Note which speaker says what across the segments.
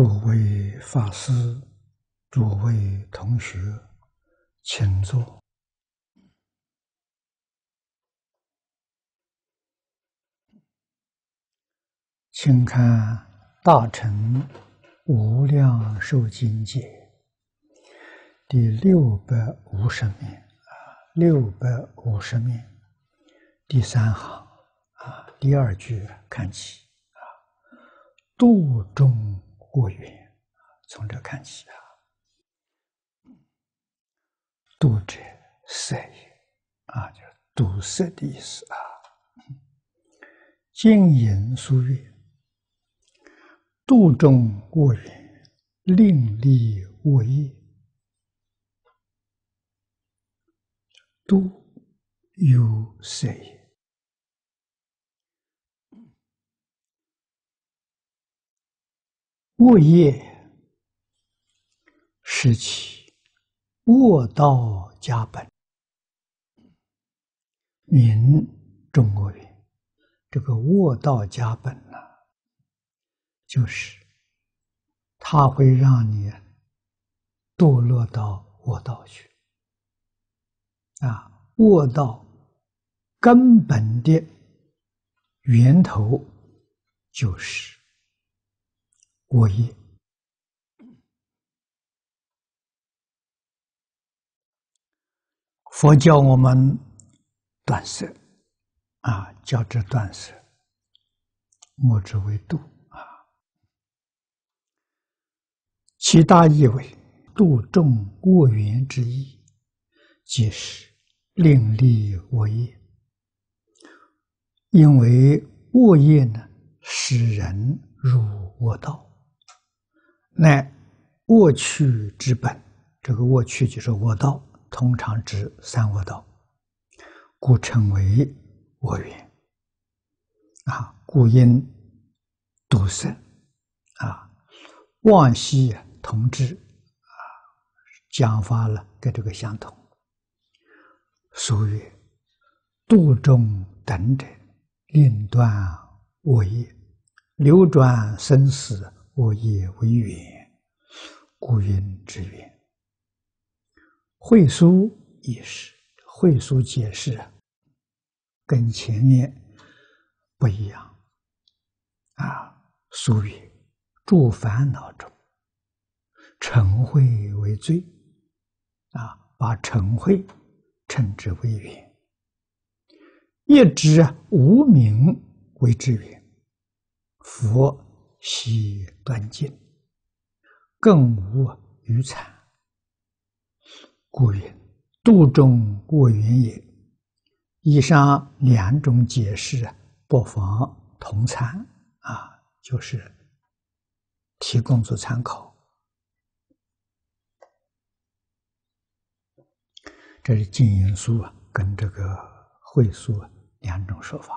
Speaker 1: 诸位法师，诸位同学，请坐。请看《大乘无量寿经》解第六百五十面，啊，六百五十面第三行，啊，第二句看起，啊，度众。过云，从这看起啊。度者色也，啊，就是度色的意思啊。静言书曰：“度中过云，另立我业，度有谁？”沃业，是其卧道家本，民中国人。这个卧道家本呢，就是，它会让你堕落到卧道去。啊，卧道根本的源头就是。我业，佛教我们断舍啊，叫之断舍，莫之为度啊。其大意为度众沃云之意，即是另立我业，因为沃业呢，使人入沃道。乃卧趣之本，这个卧趣就是卧道，通常指三卧道，故称为卧缘。啊，故因堵塞，啊，望西同治，啊，讲法了跟这个相同。俗曰度中等者，令断我业，流转生死。我也为缘，故云之缘。会书也是，会书解释跟前面不一样。啊，俗语：住烦恼中，成会为罪。啊，把成会称之为缘，一知无名为之缘。佛。悉断尽，更无余残。故曰：度中过云也。以上两种解释不妨同参啊，就是提供做参考。这是净因书啊，跟这个会书两种说法。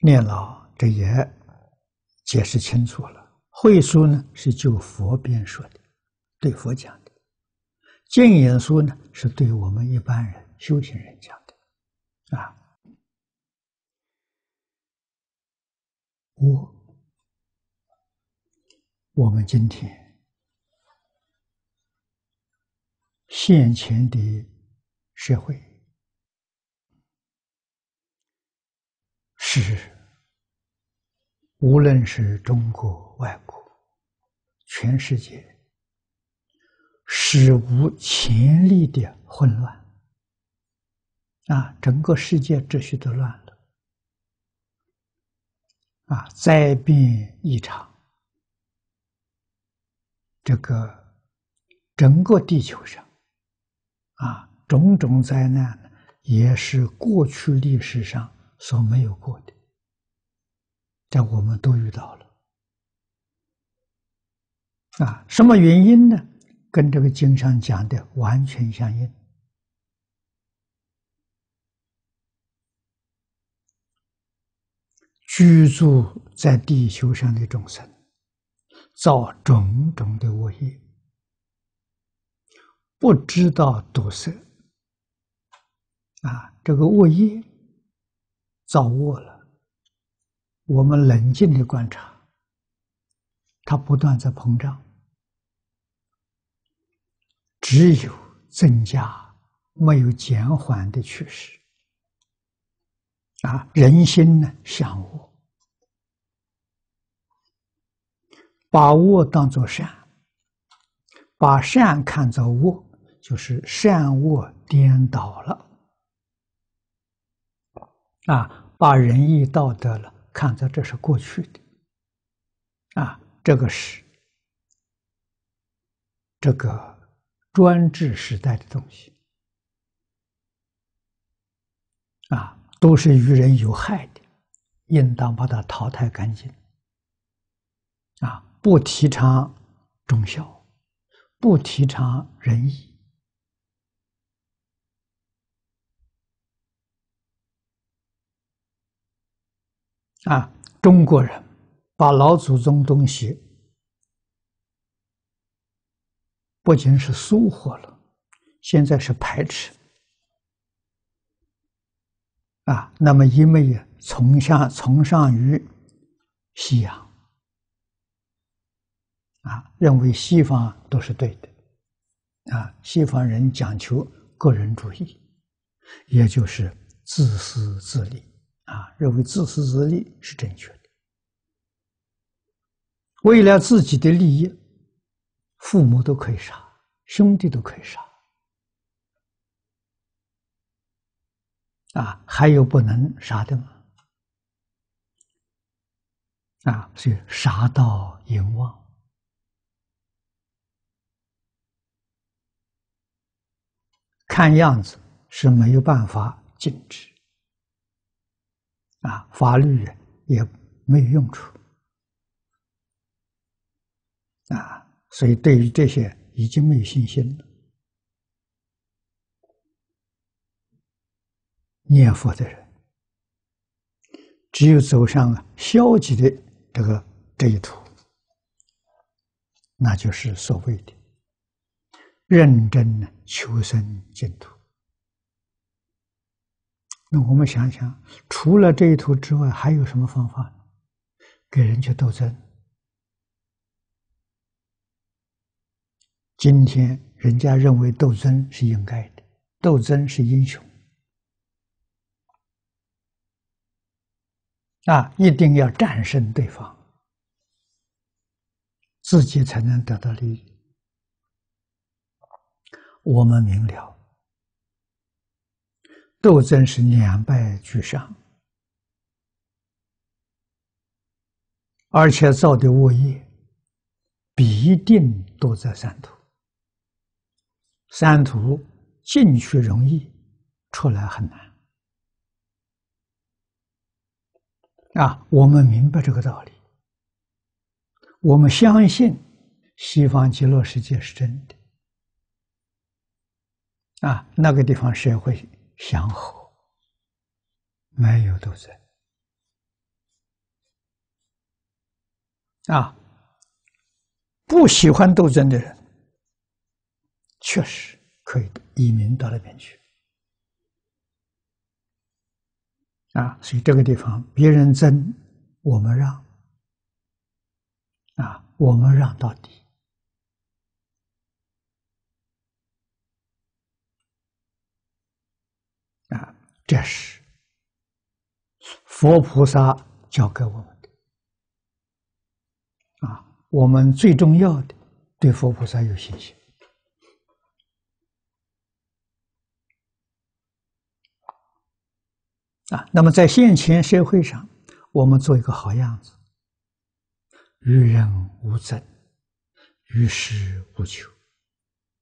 Speaker 1: 念老这也。解释清楚了，慧书呢是就佛边说的，对佛讲的；净言书呢是对我们一般人修行人讲的，啊。我，我们今天，先前的社会是。无论是中国、外国，全世界史无前例的混乱啊！整个世界秩序都乱了啊！灾变异常，这个整个地球上啊，种种灾难呢，也是过去历史上所没有过的。但我们都遇到了啊，什么原因呢？跟这个经上讲的完全相应。居住在地球上的众生，造种种的恶业，不知道堵塞啊，这个恶业造恶了。我们冷静的观察，它不断在膨胀，只有增加，没有减缓的趋势。啊，人心呢，想我，把恶当做善，把善看作恶，就是善恶颠倒了。啊，把仁义道德了。看着这是过去的，啊，这个是这个专制时代的东西，啊，都是于人有害的，应当把它淘汰干净。啊，不提倡忠孝，不提倡仁义。啊，中国人把老祖宗东西不仅是疏忽了，现在是排斥啊。那么因为从下崇尚于西洋啊，认为西方都是对的啊。西方人讲求个人主义，也就是自私自利。啊，认为自私自利是正确的，为了自己的利益，父母都可以杀，兄弟都可以杀，啊，还有不能杀的吗？啊，所以杀到淫妄。看样子是没有办法禁止。啊，法律也没有用处啊，所以对于这些已经没有信心了。念佛的人，只有走上消极的这个这一途，那就是所谓的认真呢求生净土。那我们想想，除了这一图之外，还有什么方法给人去斗争？今天人家认为斗争是应该的，斗争是英雄，啊，一定要战胜对方，自己才能得到利益。我们明了。斗争是两败俱伤，而且造的恶业必定都在三途，三途进去容易，出来很难。啊，我们明白这个道理，我们相信西方极乐世界是真的。啊，那个地方社会。祥和，没有斗争啊！不喜欢斗争的人，确实可以移民到那边去啊！所以这个地方，别人争，我们让啊，我们让到底。啊，这是佛菩萨教给我们的啊。我们最重要的，对佛菩萨有信心啊。那么，在现前社会上，我们做一个好样子，与人无争，与世无求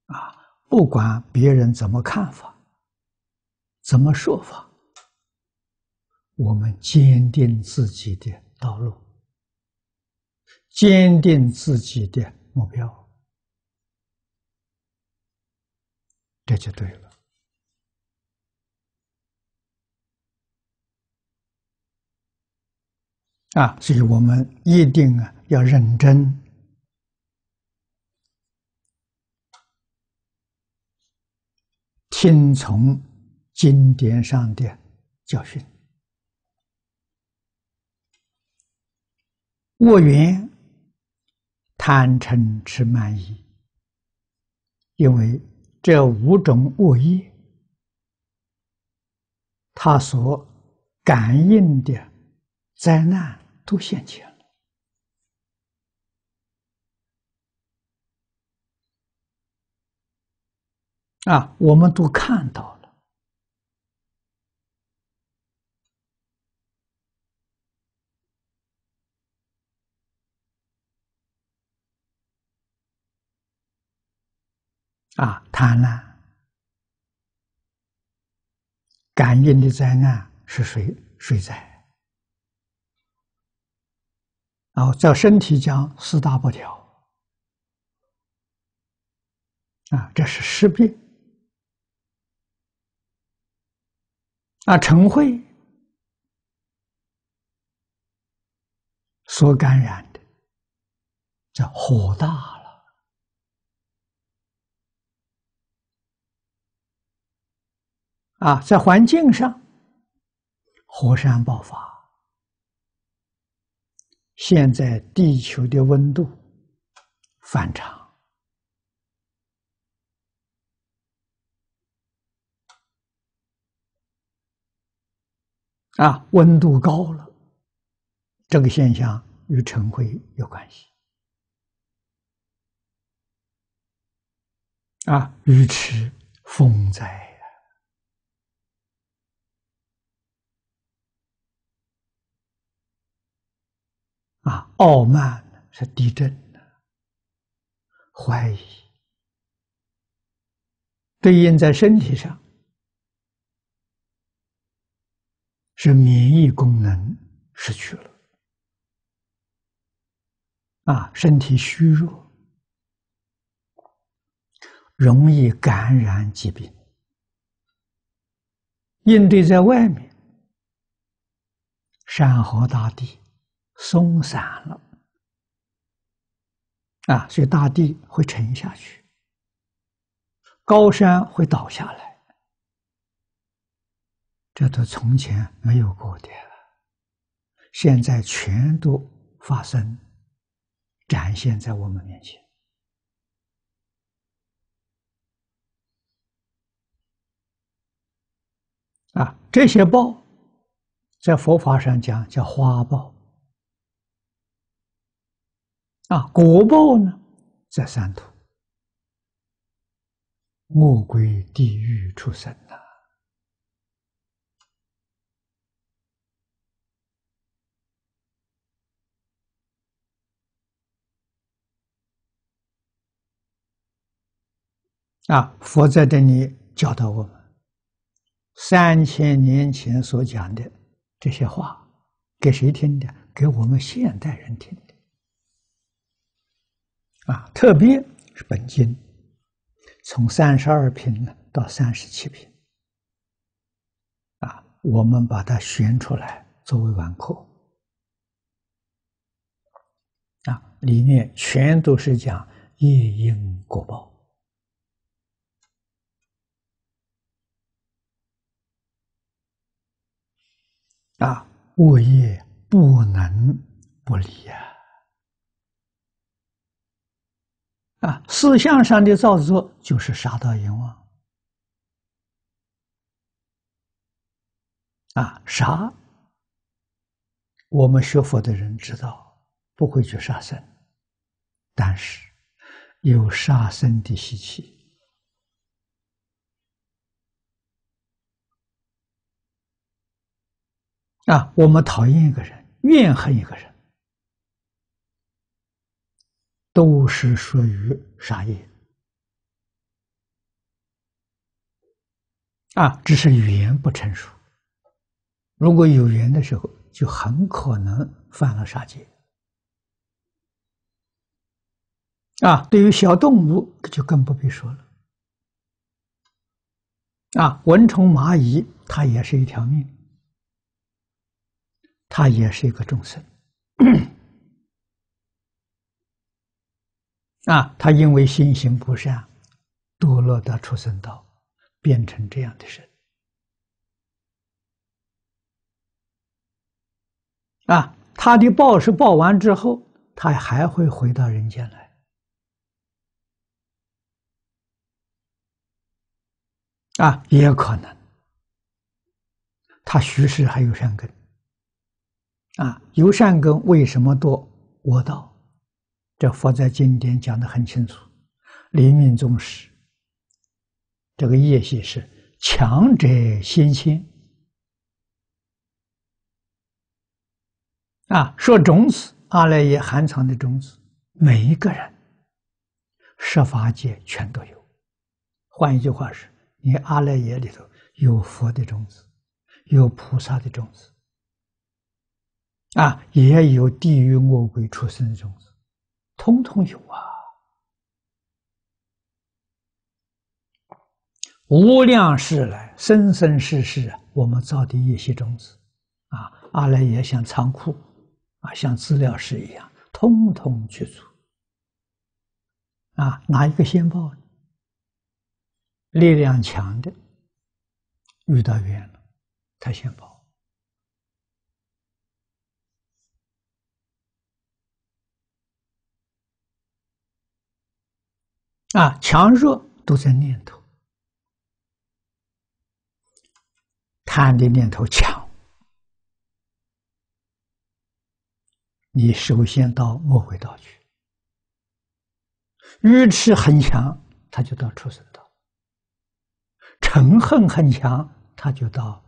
Speaker 1: 啊。不管别人怎么看法。怎么说法？我们坚定自己的道路，坚定自己的目标，这就对了。啊，所以我们一定啊要认真听从。经典上的教训：卧云贪嗔、痴、慢、疑，因为这五种恶业，他所感应的灾难都现前了。啊，我们都看到。啊，贪婪，感应的灾难是谁？谁灾？然后在身体讲四大不调，啊，这是湿病，啊，尘秽所感染的，叫火大。啊，在环境上，火山爆发。现在地球的温度反常，啊，温度高了，这个现象与晨会有关系。啊，鱼迟风灾。啊，傲慢是地震的，怀疑对应在身体上是免疫功能失去了，啊，身体虚弱，容易感染疾病。应对在外面，山河大地。松散了啊，所以大地会沉下去，高山会倒下来，这都从前没有过的现在全都发生，展现在我们面前。啊，这些报，在佛法上讲叫花报。啊，果报呢？在三途，莫归地狱出生呐！啊，佛在这里教导我们，三千年前所讲的这些话，给谁听的？给我们现代人听。啊，特别是本经，从三十二品呢到三十七品，啊，我们把它选出来作为晚课，啊，里面全都是讲夜莺果报，啊，恶业不能不离啊。啊，思想上的造作就是杀盗淫妄。啊，杀！我们学佛的人知道不会去杀生，但是有杀生的习气。啊，我们讨厌一个人，怨恨一个人。都是属于杀业啊！只是语言不成熟。如果有缘的时候，就很可能犯了杀戒啊！对于小动物就更不必说了啊！蚊虫蚂蚁，它也是一条命，它也是一个众生。啊，他因为心行不善，堕落到畜生道，变成这样的人。啊，他的报是报完之后，他还会回到人间来。啊，也有可能，他虚实还有善根。啊，有善根为什么堕我道？这佛在经典讲的很清楚，黎明宗时，这个业系是强者先心。啊，说种子阿赖耶含藏的种子，每一个人，十法界全都有。换一句话是，你阿赖耶里头有佛的种子，有菩萨的种子，啊，也有地狱恶鬼出生的种子。通通有啊，无量世来生生世世啊，我们造的业些种子，啊，阿赖也像仓库，啊，像资料室一样，通通去除。啊，哪一个先报？力量强的，遇到缘了，他先报。啊，强弱都在念头。贪的念头强，你首先到轮回道去；欲痴很强，他就到畜生道；嗔恨很强，他就到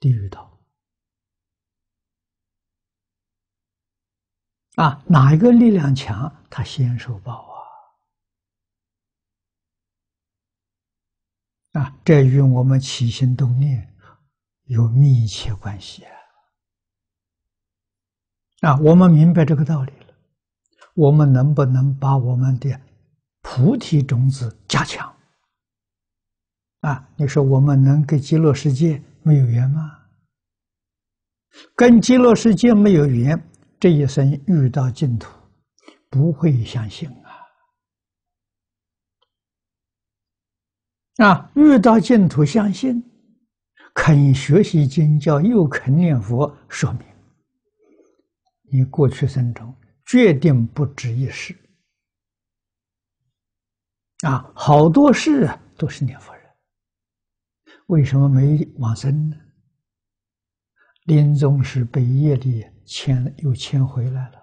Speaker 1: 地狱道。啊，哪一个力量强，他先受报。啊，这与我们起心动念有密切关系啊！我们明白这个道理了，我们能不能把我们的菩提种子加强？啊，你说我们能跟极乐世界没有缘吗？跟极乐世界没有缘，这一生遇到净土，不会相信。啊，遇到净土，相信，肯学习经教，又肯念佛，说明你过去生中决定不止一事啊，好多事啊，都是念佛人。为什么没往生呢？临终时被业力牵，又牵回来了。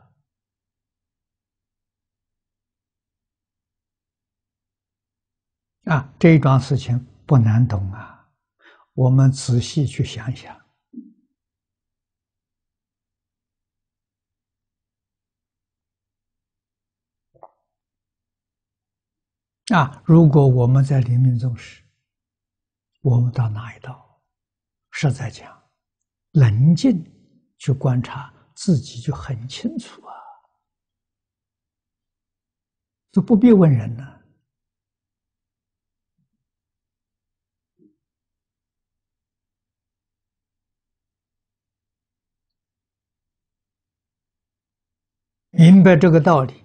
Speaker 1: 啊，这一桩事情不难懂啊！我们仔细去想一想。啊，如果我们在临命终时，我们到哪一道？实在讲，冷静去观察自己就很清楚啊，就不必问人了。明白这个道理，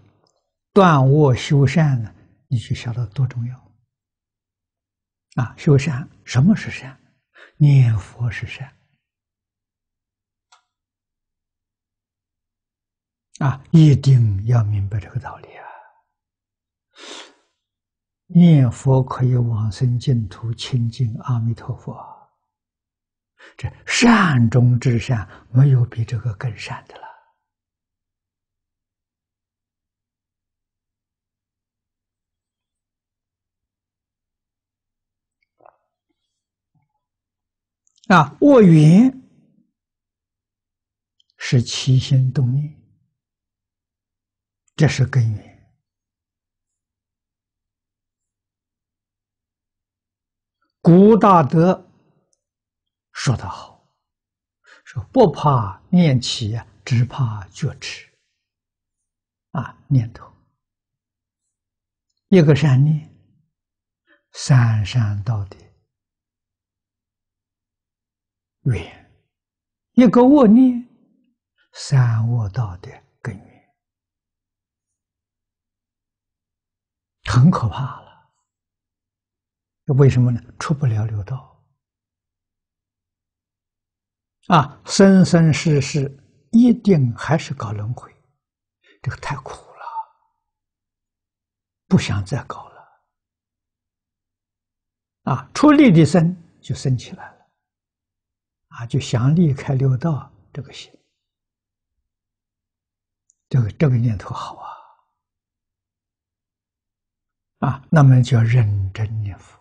Speaker 1: 断恶修善呢，你就晓得多重要。啊，修善，什么是善？念佛是善。啊，一定要明白这个道理啊！念佛可以往生净土，清净阿弥陀佛。这善中之善，没有比这个更善的了。啊，卧云是起心动念，这是根源。古大德说得好：“说不怕念起，只怕觉迟。”啊，念头一个善念，三善到底。源，一个我念，三恶道的根源，很可怕了。为什么呢？出不了六道啊，生生世世一定还是搞轮回，这个太苦了，不想再搞了啊！出力的生就生起来。啊，就想离开六道这个心，这个这个念头好啊！啊，那么就要认真念佛。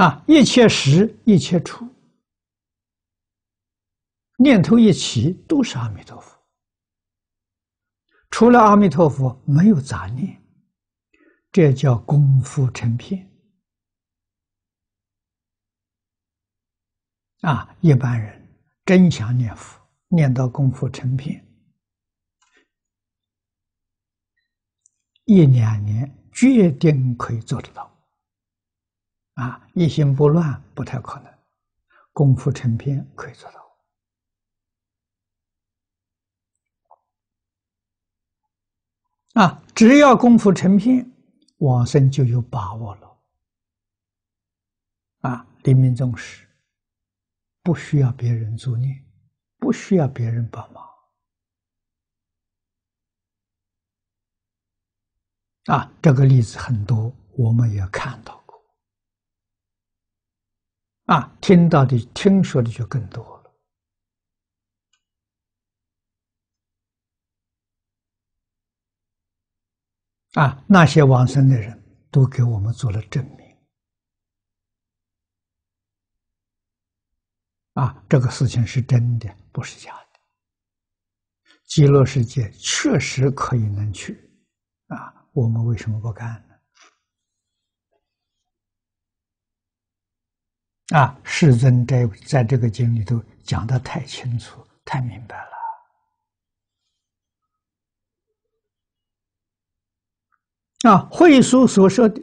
Speaker 1: 啊，一切时一切处，念头一起都是阿弥陀佛，除了阿弥陀佛没有杂念，这叫功夫成片。啊，一般人真想念佛，念到功夫成片，一两年决定可以做得到。啊，一心不乱不太可能，功夫成片可以做到。啊，只要功夫成片，往生就有把握了。啊，临命终时。不需要别人做念，不需要别人帮忙。啊，这个例子很多，我们也看到过。啊，听到的、听说的就更多了。啊，那些王身的人都给我们做了证明。啊，这个事情是真的，不是假的。极乐世界确实可以能去，啊，我们为什么不干呢？啊，世尊在在这个经里头讲的太清楚、太明白了。啊，会书所说的，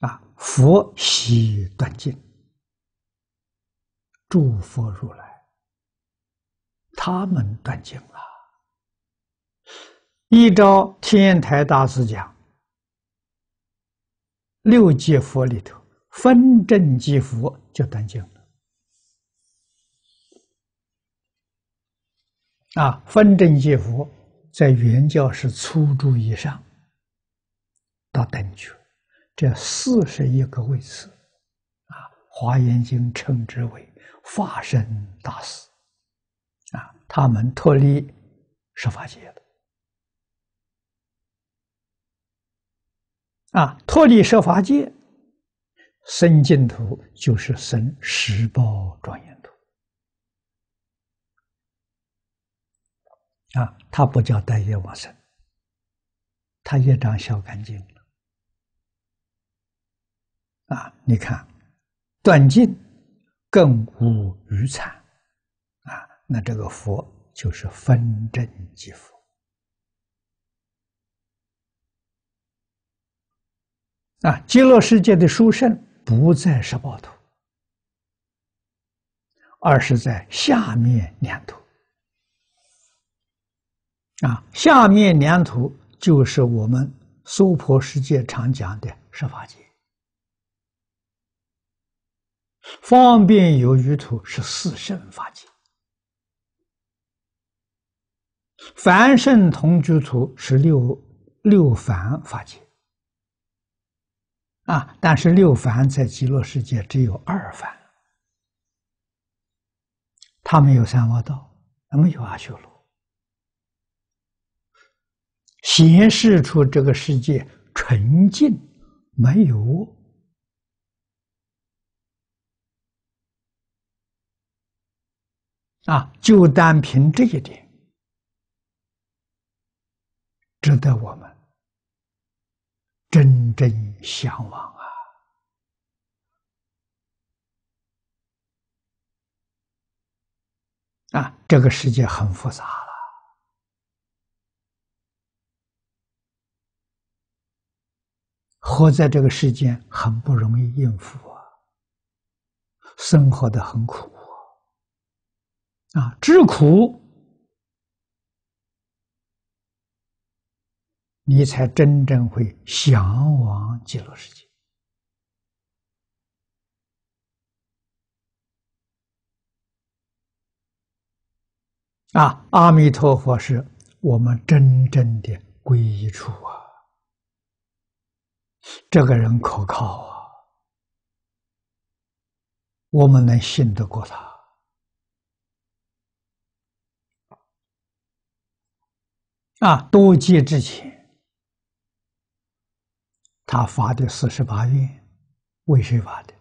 Speaker 1: 啊，佛喜断尽。诸佛如来，他们断经了。一招天台大师讲，六界佛里头，分正即佛就断经了。啊，分正即佛在原教是初住以上到等觉，这四十一个位次，啊，《华严经》称之为。化身大师，啊，他们脱离设法界了，啊，脱离设法界，生净土就是生十宝庄严土，啊，他不叫待业往生，他业障消干净了，啊，你看断尽。更无余残，啊！那这个佛就是分真即佛，啊！极乐世界的殊胜不在十八土，而是在下面两图。啊！下面两图就是我们娑婆世界常讲的十法界。方便有余土是四圣法界，凡圣同居土是六六凡法界。啊，但是六凡在极乐世界只有二凡，他没有三王道，没有阿修罗，显示出这个世界纯净，没有。啊，就单凭这一点，值得我们真正向往啊！啊，这个世界很复杂了，活在这个世间很不容易应付啊，生活的很苦。啊，知苦，你才真正会向往极乐世界。啊，阿弥陀佛是我们真正的归处啊！这个人可靠啊，我们能信得过他。啊！多劫之前，他发的四十八愿，为谁发的？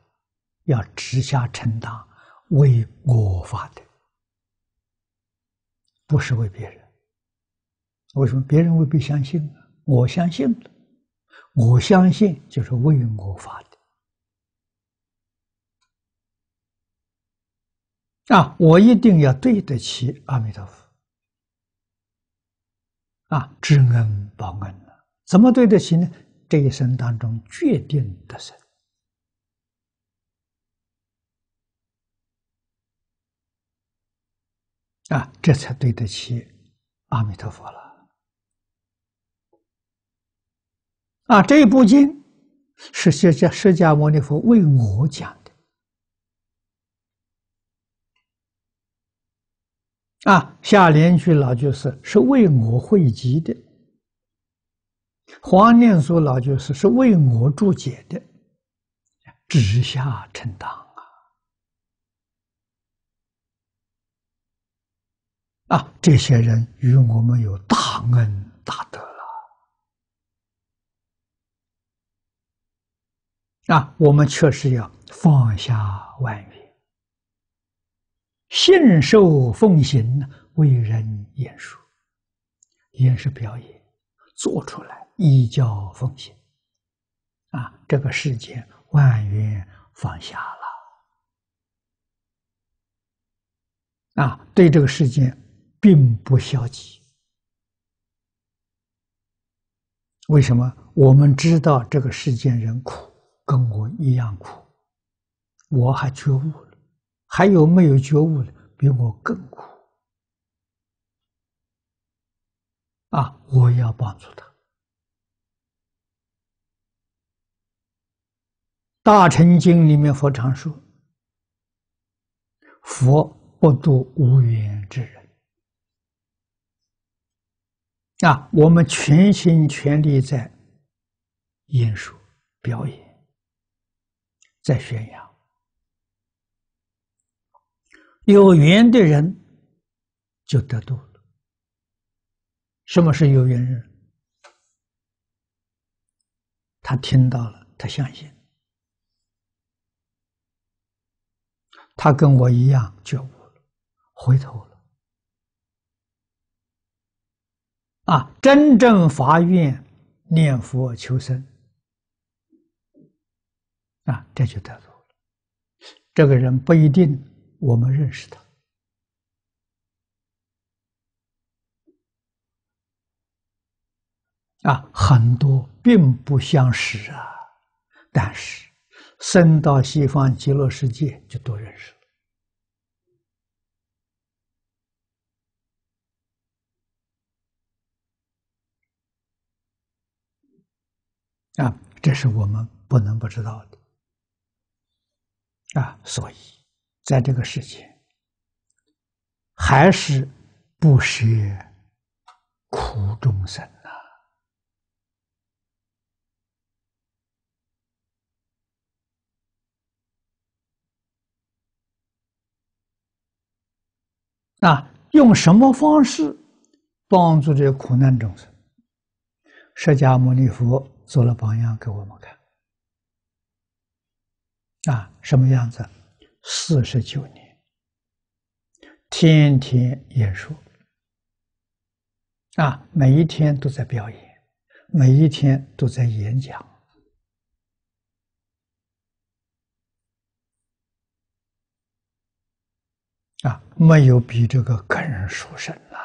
Speaker 1: 要直下承担，为我发的，不是为别人。为什么别人未必相信？呢？我相信，我相信就是为我发的。啊！我一定要对得起阿弥陀佛。啊，知恩报恩了，怎么对得起呢？这一生当中决定的神。啊，这才对得起阿弥陀佛了。啊，这部经是释迦释迦牟尼佛为我讲。啊，下联句老就是是为我汇集的；黄念书老就是是为我注解的，直下承当啊！啊，这些人与我们有大恩大德了啊！我们确实要放下万缘。信受奉行，为人言说，言是表演，做出来依教奉行。啊，这个世界万缘放下了，啊，对这个世界并不消极。为什么？我们知道这个世间人苦，跟我一样苦，我还觉悟了。还有没有觉悟的比我更苦啊！我要帮助他。《大乘经》里面佛常说：“佛不度无缘之人。”啊，我们全心全力在演说、表演、在宣扬。有缘的人就得度了。什么是有缘人？他听到了，他相信，他跟我一样觉悟了，回头了。啊，真正发愿念佛求生，啊，这就得度了。这个人不一定。我们认识他啊，很多并不相识啊，但是生到西方极乐世界就都认识了啊，这是我们不能不知道的啊，所以。在这个世界，还是不舍苦众生呐。那用什么方式帮助这苦难众生？释迦牟尼佛做了榜样给我们看。啊，什么样子？四十九年，天天演说啊，每一天都在表演，每一天都在演讲啊，没有比这个更殊胜了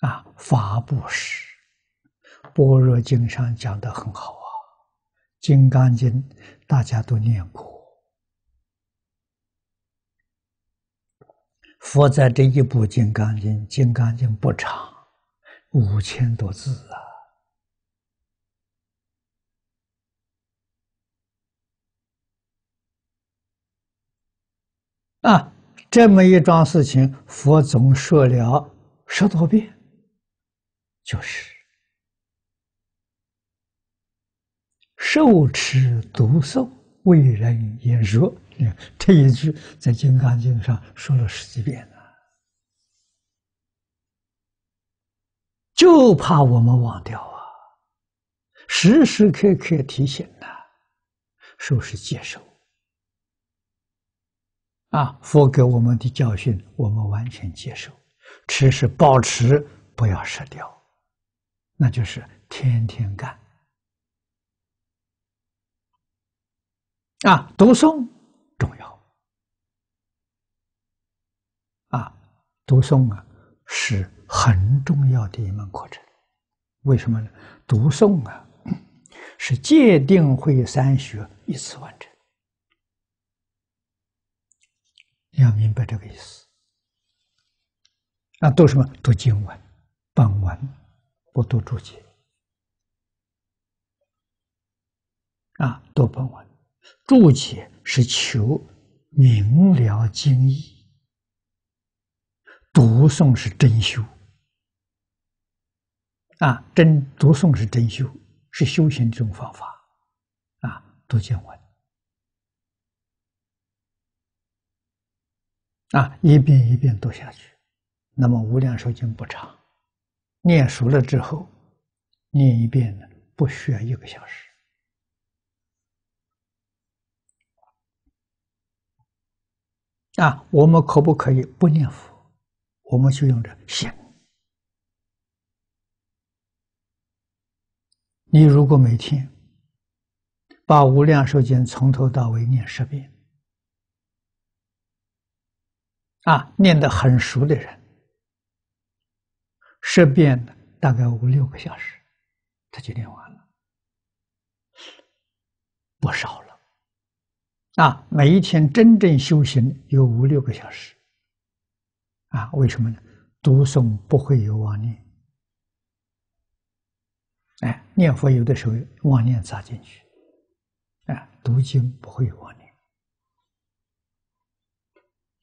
Speaker 1: 啊！法布施，《般若经》上讲的很好。《金刚经》大家都念过，佛在这一部《金刚经》，《金刚经》不长，五千多字啊！啊，这么一桩事情，佛总说了十多遍，就是。受持读诵，为人也如，你看这一句，在《金刚经》上说了十几遍了，就怕我们忘掉啊！时时刻刻提醒呐，受是接受啊，佛给我们的教训，我们完全接受；持是保持，不要舍掉，那就是天天干。啊，读诵重要啊，读诵啊是很重要的一门课程。为什么呢？读诵啊是界定会三学一次完成，要明白这个意思。啊，读什么？读经文、本文，不读注解啊，读本文。注解是求明了经义，读诵是真修啊，真读诵是真修，是修行这种方法啊，读经文啊，一遍一遍读下去，那么《无量寿经》不长，念熟了之后，念一遍呢，不需要一个小时。啊，我们可不可以不念佛？我们就用着行。你如果每天把《无量寿经》从头到尾念十遍，啊，念得很熟的人，十遍大概五六个小时，他就念完了，不少。了。啊，每一天真正修行有五六个小时。啊，为什么呢？读诵不会有妄念。哎，念佛有的时候妄念砸进去。哎，读经不会有妄念。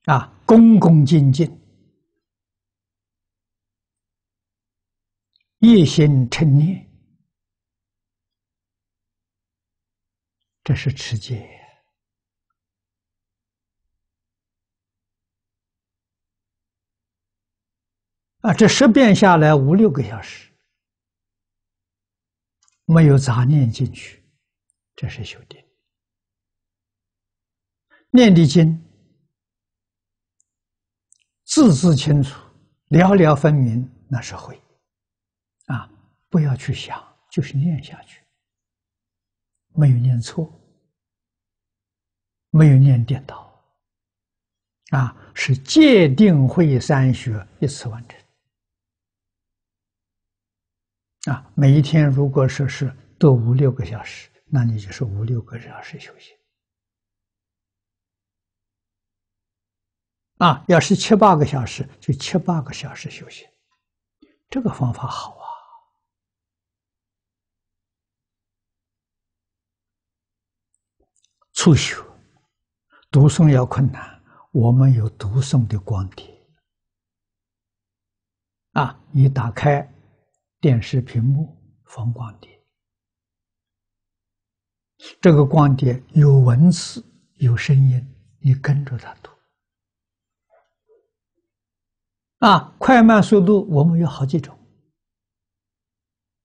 Speaker 1: 啊，恭恭敬敬，一心称念，这是持戒。啊，这十遍下来五六个小时，没有杂念进去，这是修定。念的经，字字清楚，寥寥分明，那是会。啊，不要去想，就是念下去，没有念错，没有念颠倒。啊，是界定会三学一次完成。啊，每一天如果说是多五六个小时，那你就是五六个小时休息；啊，要是七八个小时，就七八个小时休息。这个方法好啊！促学读诵要困难，我们有读诵的光碟啊，你打开。电视屏幕放光碟，这个光碟有文字，有声音，你跟着他读。啊，快慢速度我们有好几种，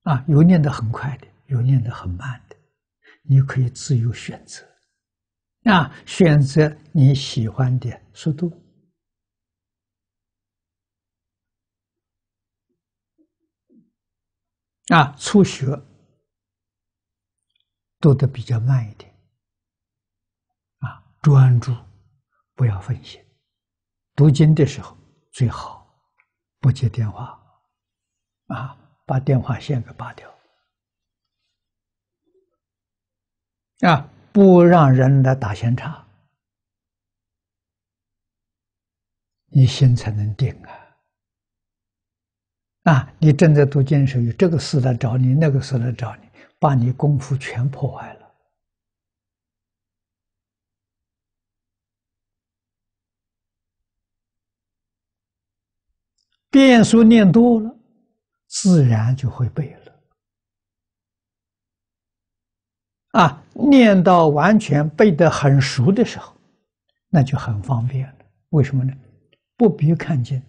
Speaker 1: 啊，有念的很快的，有念的很慢的，你可以自由选择，啊，选择你喜欢的速度。啊，初学读得比较慢一点。啊，专注，不要分心。读经的时候最好不接电话，啊，把电话线给拔掉。啊，不让人来打闲岔，你心才能定啊。啊！你正在读经书，有这个事来找你，那个事来找你，把你功夫全破坏了。变数念多了，自然就会背了。啊，念到完全背得很熟的时候，那就很方便了。为什么呢？不必看经。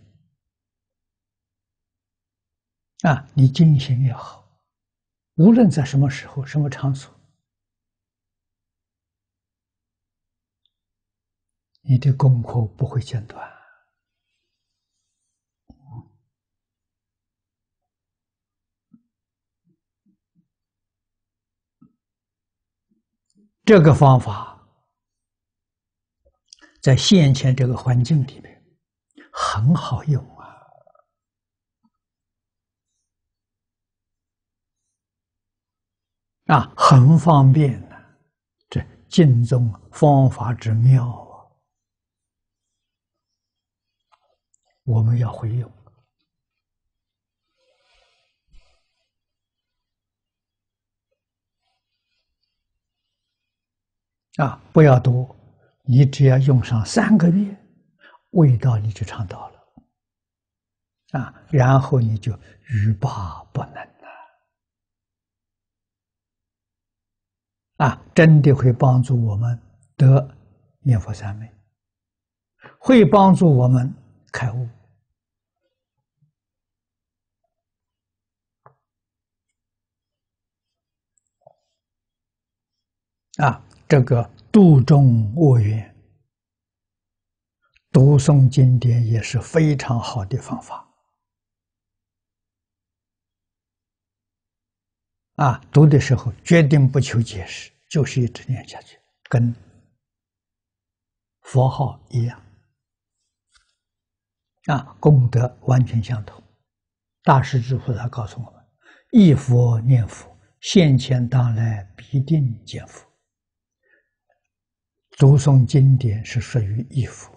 Speaker 1: 啊，你精行也好，无论在什么时候、什么场所，你的功课不会间断。这个方法在现前这个环境里面很好用。啊，很方便呢！这净宗方法之妙啊，我们要会用啊！不要多，你只要用上三个月，味道你就尝到了啊，然后你就欲罢不能。啊，真的会帮助我们得念佛三昧，会帮助我们开悟。啊，这个杜仲卧原，读诵经典也是非常好的方法。啊，读的时候决定不求解释，就是一直念下去，跟佛号一样啊，功德完全相同。大师之父他告诉我们：，一佛念佛，现前当来必定见佛。读诵经典是属于一佛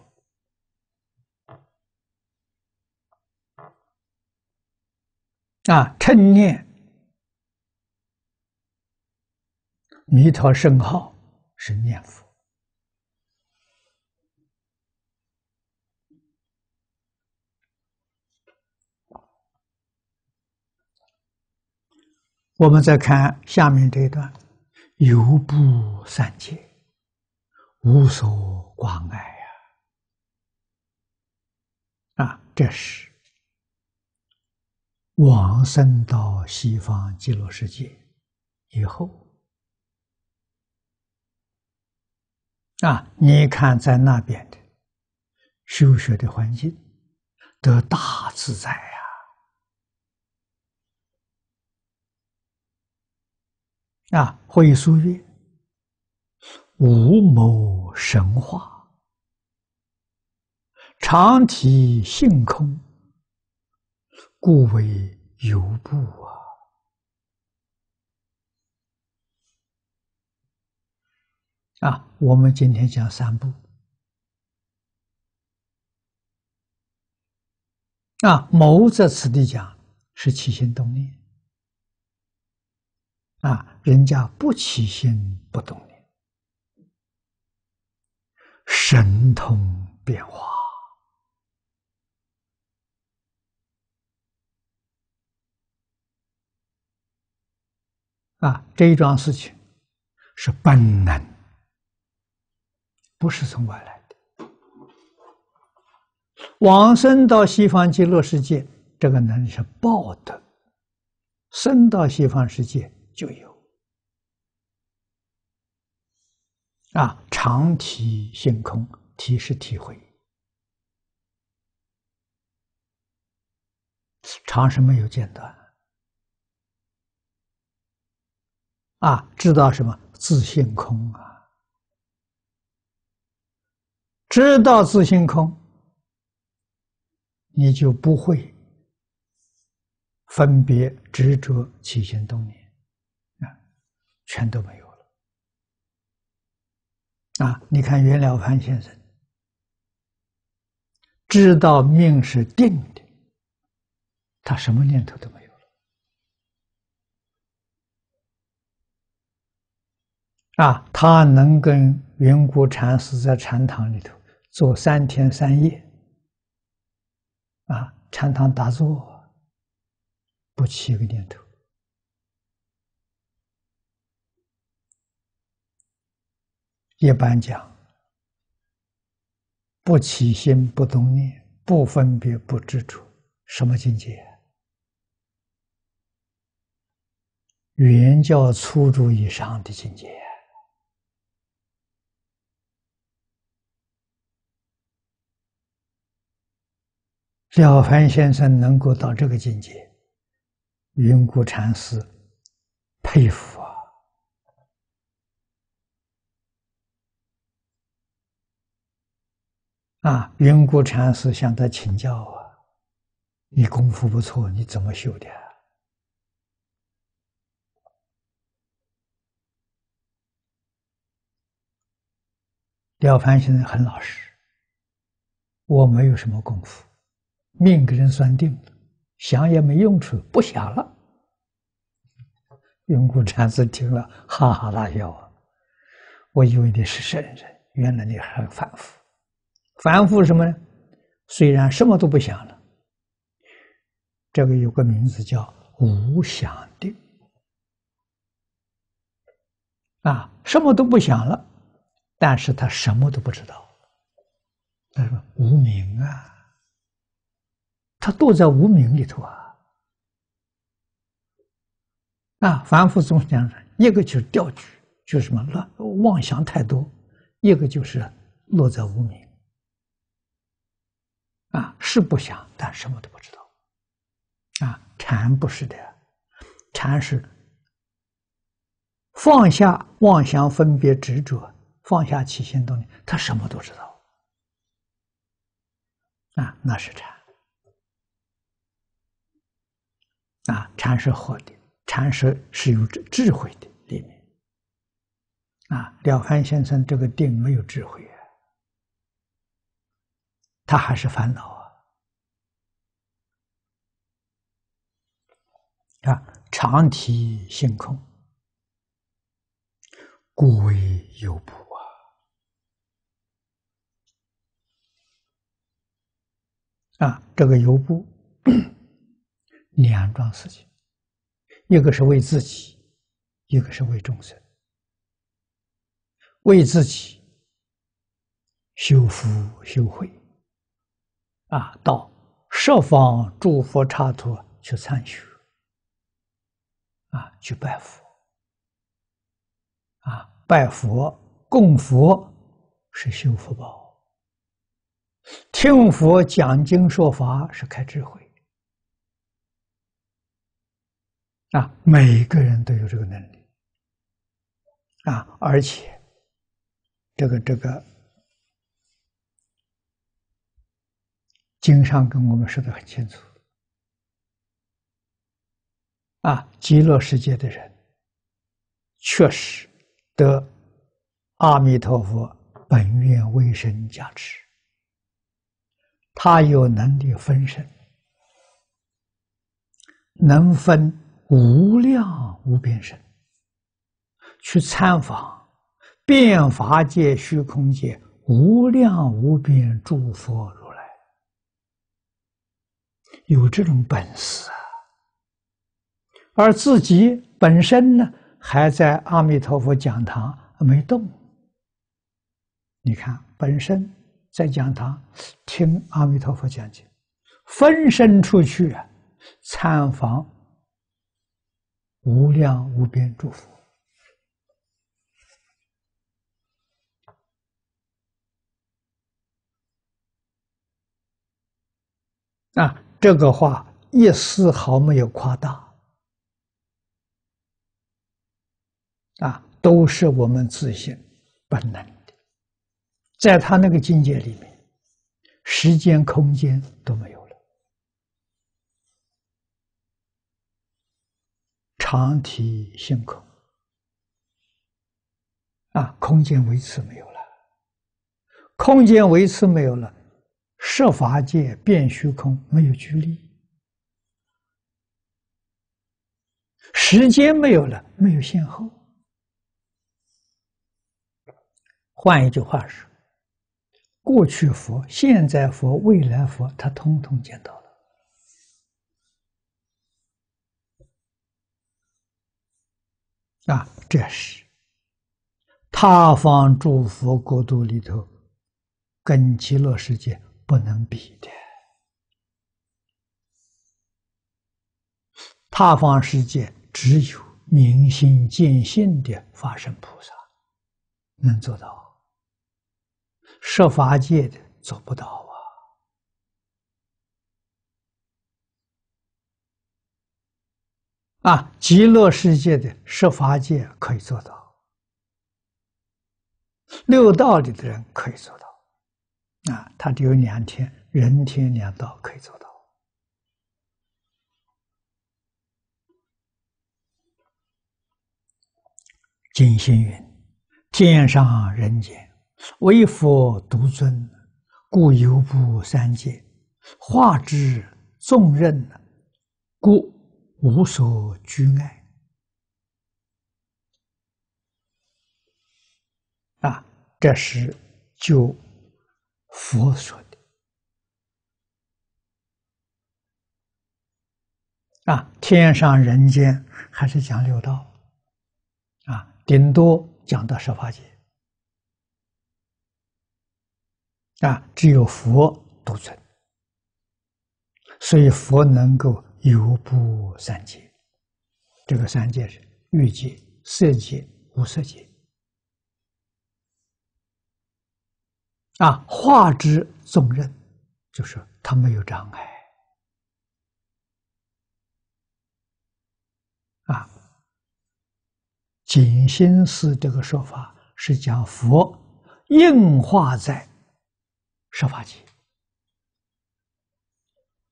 Speaker 1: 啊，称念。弥陀圣号是念佛。我们再看下面这一段：游步散结，无所挂碍呀！啊，这是往生到西方极乐世界以后。啊！你看，在那边的修学的环境，得大自在呀！啊，会书曰：“无谋神化，常体性空，故为游步啊。”啊，我们今天讲三步。啊，谋在此地讲是起心动念，啊，人家不起心不动念，神通变化。啊，这一桩事情是本能。不是从外来的，往生到西方极乐世界，这个能力是报的；生到西方世界就有，啊，常体性空，体是体会，常是没有间断，啊，知道什么自性空啊。知道自性空，你就不会分别执着起心动念啊，全都没有了啊！你看袁了凡先生，知道命是定的，他什么念头都没有了啊，他能跟云谷禅师在禅堂里头。做三天三夜，啊，禅堂打坐，不起一个念头。一般讲，不起心不动念，不分别不知处，什么境界？原叫初主以上的境界。了凡先生能够到这个境界，云谷禅师佩服啊！啊，云谷禅师向他请教啊：“你功夫不错，你怎么修的？”了凡先生很老实：“我没有什么功夫。”命给人算定，了，想也没用处，不想了。云谷禅师听了，哈哈大笑：“啊！我以为你是圣人，原来你还反复。反复什么呢？虽然什么都不想了，这个有个名字叫无想定。啊，什么都不想了，但是他什么都不知道。他说：无名啊。”他堕在无名里头啊！啊，凡夫众生一个就是掉举，就是什么乱妄想太多；一个就是落在无名。啊，是不想，但什么都不知道。啊，禅不是的，禅是放下妄想、分别、执着，放下起心动念，他什么都知道。啊，那是禅。啊，禅是好的，禅师是有智智慧的里面。啊，了凡先生这个定没有智慧啊，他还是烦恼啊。啊，常提性空，故为有不啊。啊，这个有不。两桩事情，一个是为自己，一个是为众生。为自己修福修慧，啊，到十方诸佛刹土去参学，啊，去拜佛，啊，拜佛供佛是修福报，听佛讲经说法是开智慧。啊，每个人都有这个能力啊，而且这个这个，经上跟我们说的很清楚啊，极乐世界的人确实得阿弥陀佛本愿威神加持，他有能力分身，能分。无量无边身，去参访遍法界虚空界无量无边诸佛如来，有这种本事啊！而自己本身呢，还在阿弥陀佛讲堂没动。你看，本身在讲堂听阿弥陀佛讲经，分身出去啊，参访。无量无边祝福啊！这个话一丝毫没有夸大啊，都是我们自信本能的，在他那个境界里面，时间、空间都没有。常体性空，啊，空间维持没有了，空间维持没有了，设法界变虚空，没有距离，时间没有了，没有先后。换一句话是，过去佛、现在佛、未来佛，他通通见到。啊，这是他方诸佛国度里头，跟极乐世界不能比的。他方世界只有明心见性的法身菩萨能做到，设法界的做不到。啊，极乐世界的设法界可以做到，六道里的人可以做到，啊，他只有两天，人天两道可以做到。金星云，天上人间，唯佛独尊，故游不三界，化之重任，故。无所居爱啊，这是就佛说的啊。天上人间还是讲六道啊，顶多讲到十八界啊，只有佛独存，所以佛能够。有不三界，这个三界是欲界、色界、无色界啊。化之纵任就是他没有障碍啊。锦心寺这个说法是讲佛硬化在说法界，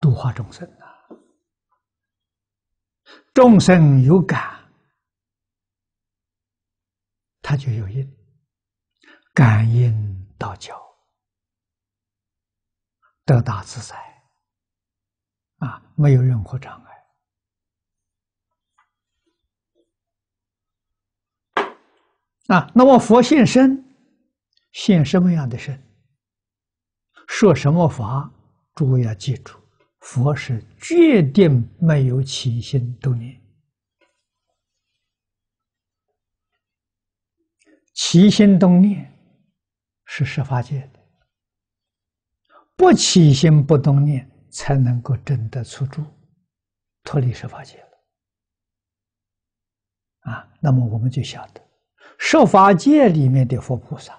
Speaker 1: 度化众生。众生有感，他就有因，感应道交，得大自在，啊，没有任何障碍。啊，那么佛现身，现什么样的身？说什么法？诸位要记住。佛是决定没有起心动念，起心动念是十法界的，不起心不动念才能够真得出诸，脱离十法界了。啊，那么我们就晓得，十法界里面的佛菩萨，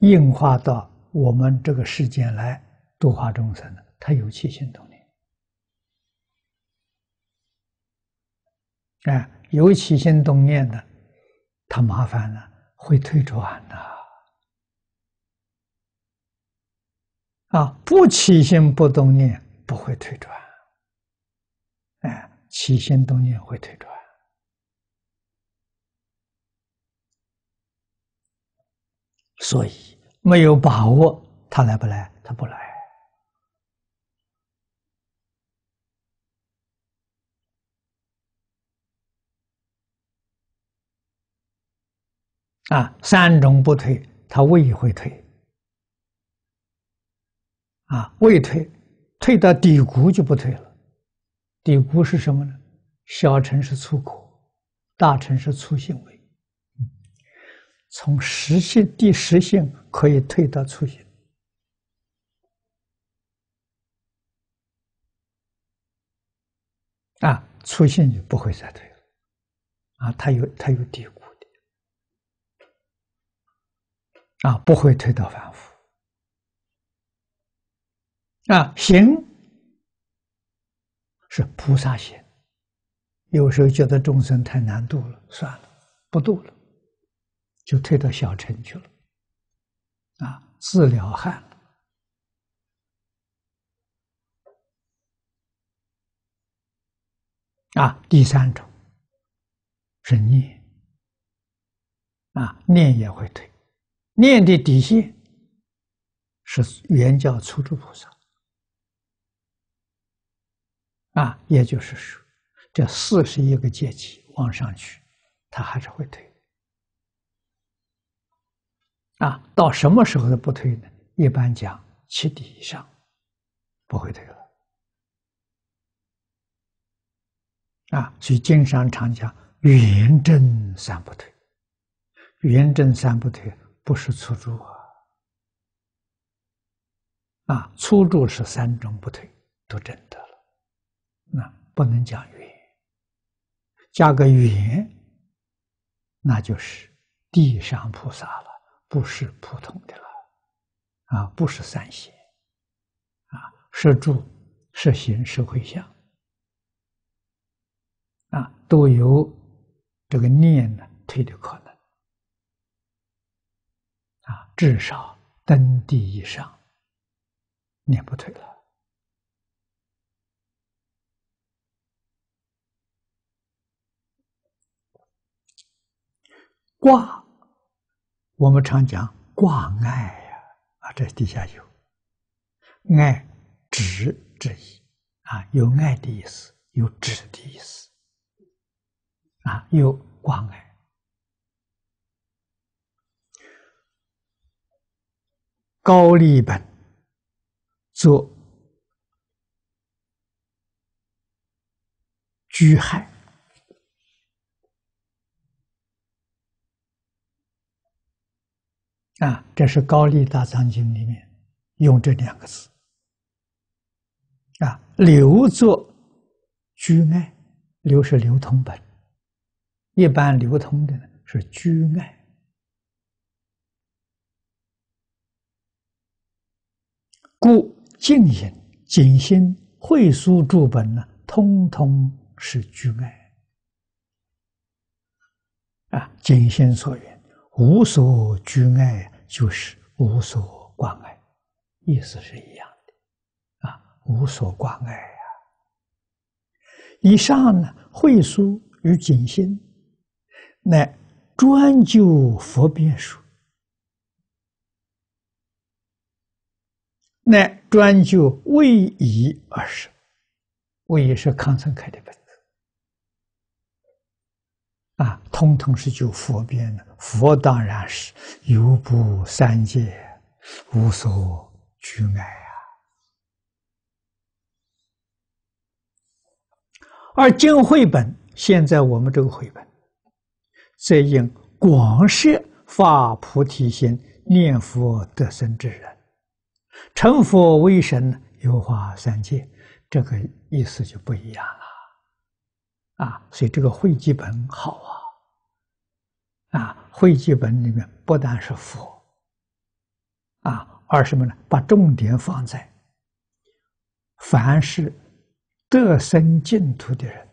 Speaker 1: 硬化到我们这个世间来度化众生的。他有起心动念，哎，有起心动念的，他麻烦了，会退转的。啊，不起心不动念，不会退转。哎，起心动念会退转。所以没有把握，他来不来？他不来。啊，三种不退，他胃也会退。啊，胃退，退到低谷就不退了。底谷是什么呢？小城市出口，大城市出行为。从实性第十性可以退到出性。啊，出性就不会再退了。啊，它有它有底谷。啊，不会推到凡夫。啊，行是菩萨行，有时候觉得众生太难渡了，算了，不渡了，就退到小城去了。啊，自了汉。啊，第三种是念，啊，念也会退。念的底线是原教初祖菩萨，啊，也就是说，这四十一个阶级往上去，他还是会退，啊，到什么时候的不退呢？一般讲七底以上不会退了，啊，所以经常常讲圆正三不退，圆正三不退。不是粗住啊，啊，粗住是三种不退，都真的了，那不能讲云。加个云，那就是地上菩萨了，不是普通的了，啊，不是三邪，啊，是住、是行，是会相，啊，都有这个念呢，退的可能。啊，至少登地以上，念不退了。挂，我们常讲挂碍呀，啊，这底下有爱、执之意啊，有爱的意思，有执的意思啊，有挂碍。高丽本做居海”啊，这是高丽大藏经里面用这两个字啊，流作“居爱”，流是流通本，一般流通的呢是“居爱”。故静心、警心、慧书注本呢，通通是具爱啊！警心所云，无所居爱，就是无所挂碍，意思是一样的啊！无所挂碍呀。以上呢，会书与警心，乃专就佛辩书。乃专就为一而生，为已是康僧开的本子啊，通通是就佛边的佛，当然是游不三界，无所惧爱啊。而经绘本，现在我们这个绘本，在应广设发菩提心、念佛得生之人。成佛为神，优化三界，这个意思就不一样了，啊，所以这个会集本好啊，啊，会集本里面不但是佛，啊，而什么呢？把重点放在凡是得生净土的人，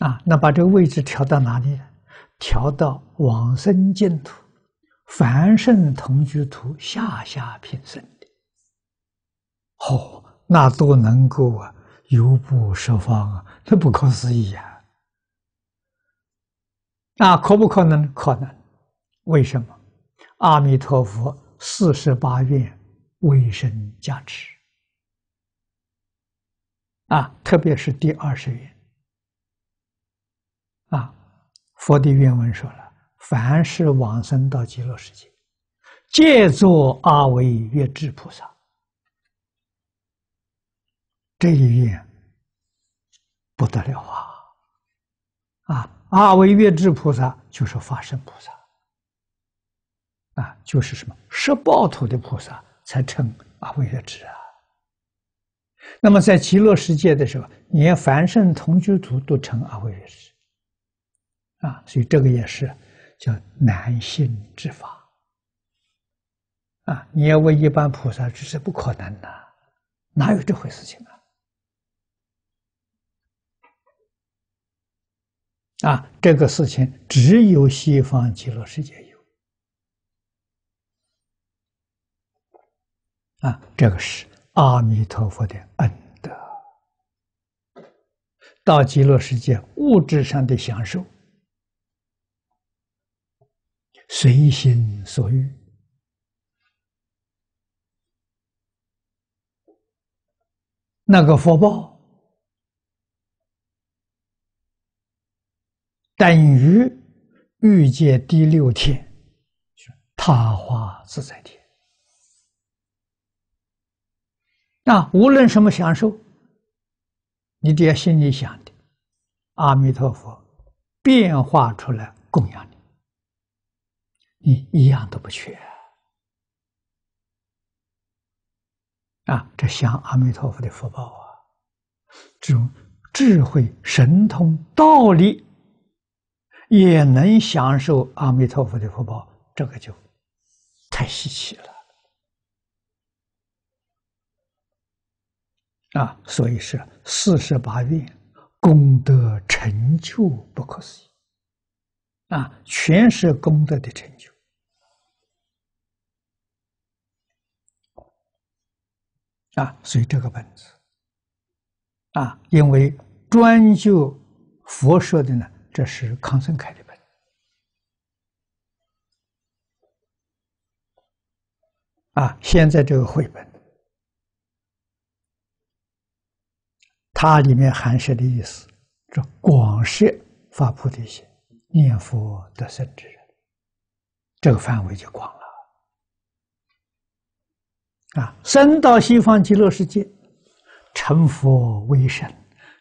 Speaker 1: 啊，那把这个位置调到哪里呢？调到往生净土。凡圣同居图下下品生的，哦，那都能够啊，游步十方啊，这不可思议啊！那可不可能？可能，为什么？阿弥陀佛四十八愿，未生加持啊，特别是第二十愿啊，佛的原文说了。凡是往生到极乐世界，借作阿维越智菩萨，这一愿不得了啊！啊，阿维越智菩萨就是法身菩萨，啊，就是什么十报土的菩萨才称阿维越智啊。那么在极乐世界的时候，连凡圣同居土都成阿维越智啊。所以这个也是。叫难信之法啊！你要问一般菩萨，这是不可能的，哪有这回事情啊？啊，这个事情只有西方极乐世界有啊！这个是阿弥陀佛的恩德，到极乐世界物质上的享受。随心所欲，那个福报等于欲界第六天，他花自在天。那无论什么享受，你只要心里想的，阿弥陀佛变化出来供养你。你一样都不缺啊！这像阿弥陀佛的福报啊，这种智慧、神通、道理，也能享受阿弥陀佛的福报，这个就太稀奇了啊！所以是四十八愿功德成就，不可思议啊！全是功德的成就。啊，所以这个本子，啊，因为专就佛说的呢，这是康僧开的本。啊，现在这个绘本，它里面含摄的意思，这广摄发菩提心、念佛得胜之人，这个范围就广了。啊，生到西方极乐世界，成佛为神，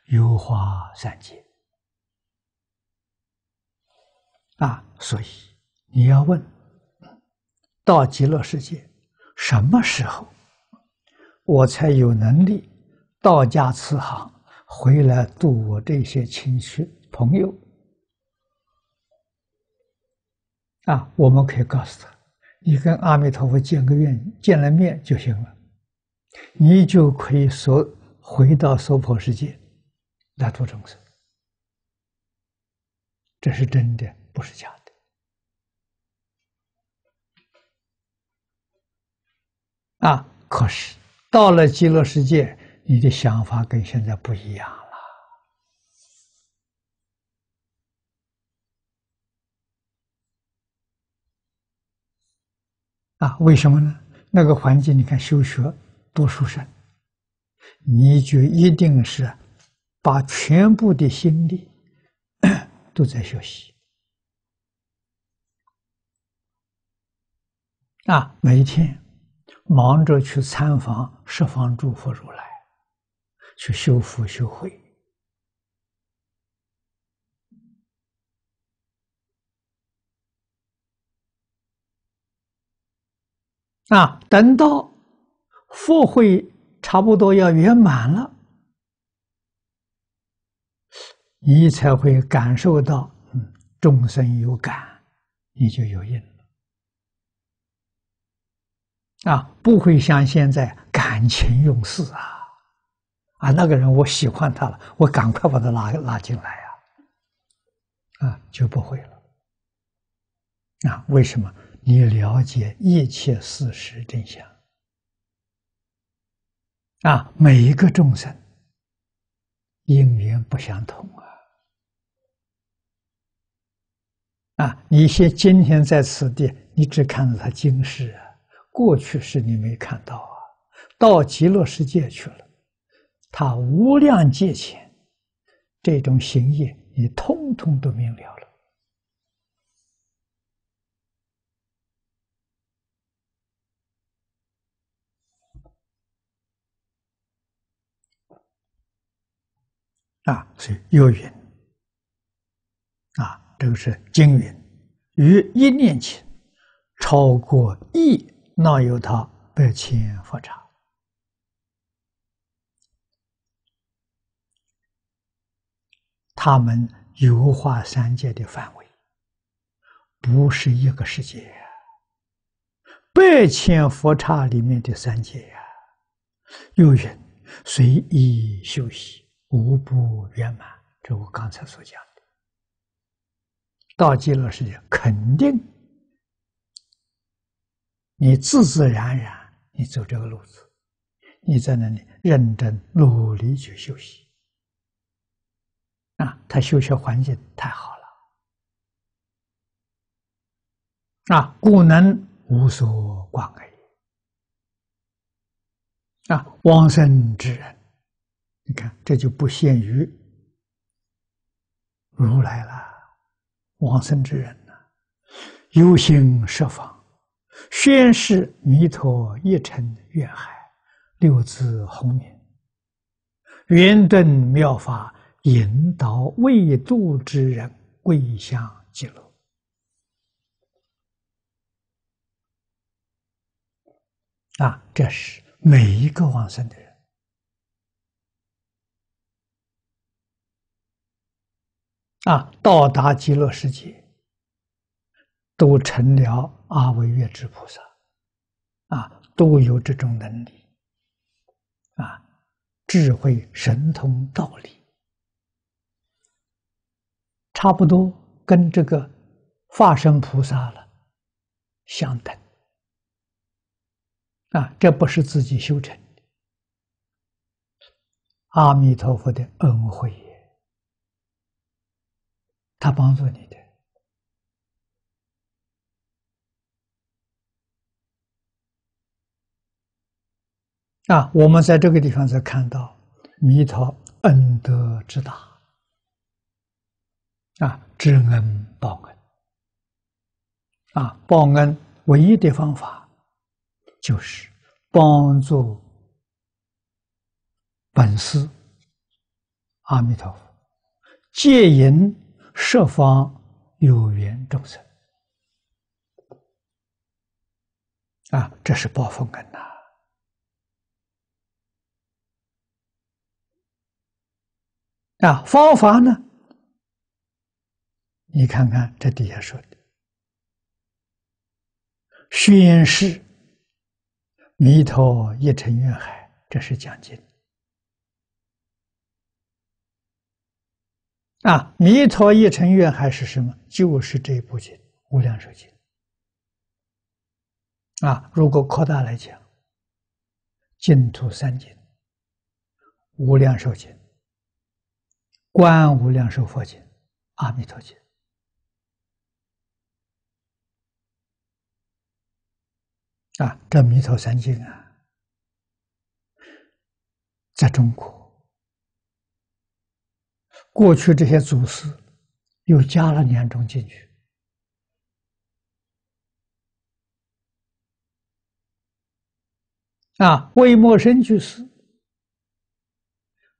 Speaker 1: 游化三界。啊，所以你要问，到极乐世界什么时候，我才有能力道家慈航回来度我这些亲戚朋友？啊，我们可以告诉他。你跟阿弥陀佛见个面，见了面就行了，你就可以说回到娑婆世界来度众生，这是真的，不是假的。啊，可是到了极乐世界，你的想法跟现在不一样。啊，为什么呢？那个环境，你看修学多舒心，你就一定是把全部的心力都在学习啊，每天忙着去参访十方诸佛如来，去修福修慧。啊，等到佛慧差不多要圆满了，你才会感受到，嗯，众生有感，你就有因了。啊，不会像现在感情用事啊，啊，那个人我喜欢他了，我赶快把他拉拉进来啊，啊，就不会了。啊，为什么？你了解一切事实真相啊！每一个众生因缘不相同啊！啊，你现今天在此地，你只看到他今世啊，过去世你没看到啊。到极乐世界去了，他无量劫前这种行业，你通通都明了了。啊，是有云，啊，这个是经云，于一念前，超过亿那由他百千佛刹，他们优化三界的范围，不是一个世界，百千佛刹里面的三界呀，有云随意休息。无不圆满，这我刚才所讲的。到极乐世界肯定你自自然然，你走这个路子，你在那里认真努力去修行，啊，他修学环境太好了，啊，故能无所挂碍，啊，往生之人。你看，这就不限于如来了，往生之人呢？游行设法宣示弥陀一尘愿海，六字红名，圆顿妙法，引导未度之人归向极乐。啊，这是每一个往生的人。啊，到达极乐世界，都成了阿惟越之菩萨，啊，都有这种能力，啊，智慧神通道理，差不多跟这个化身菩萨了相等，啊，这不是自己修成的，阿弥陀佛的恩惠。他帮助你的啊！我们在这个地方才看到弥陀恩德之大啊！知恩报恩啊！报恩唯一的方法就是帮助本师阿弥陀佛戒淫设方有缘众生啊，这是报风恩呐！啊，方法呢？你看看这底下说的，宣誓弥陀一尘愿海，这是讲经。啊！弥陀一成愿还是什么？就是这部经——无量寿经。啊，如果扩大来讲，净土三经、无量寿经、观无量寿佛经、阿弥陀经。啊，这弥陀三经啊，在中国。过去这些祖师又加了两种进去啊，魏默生居士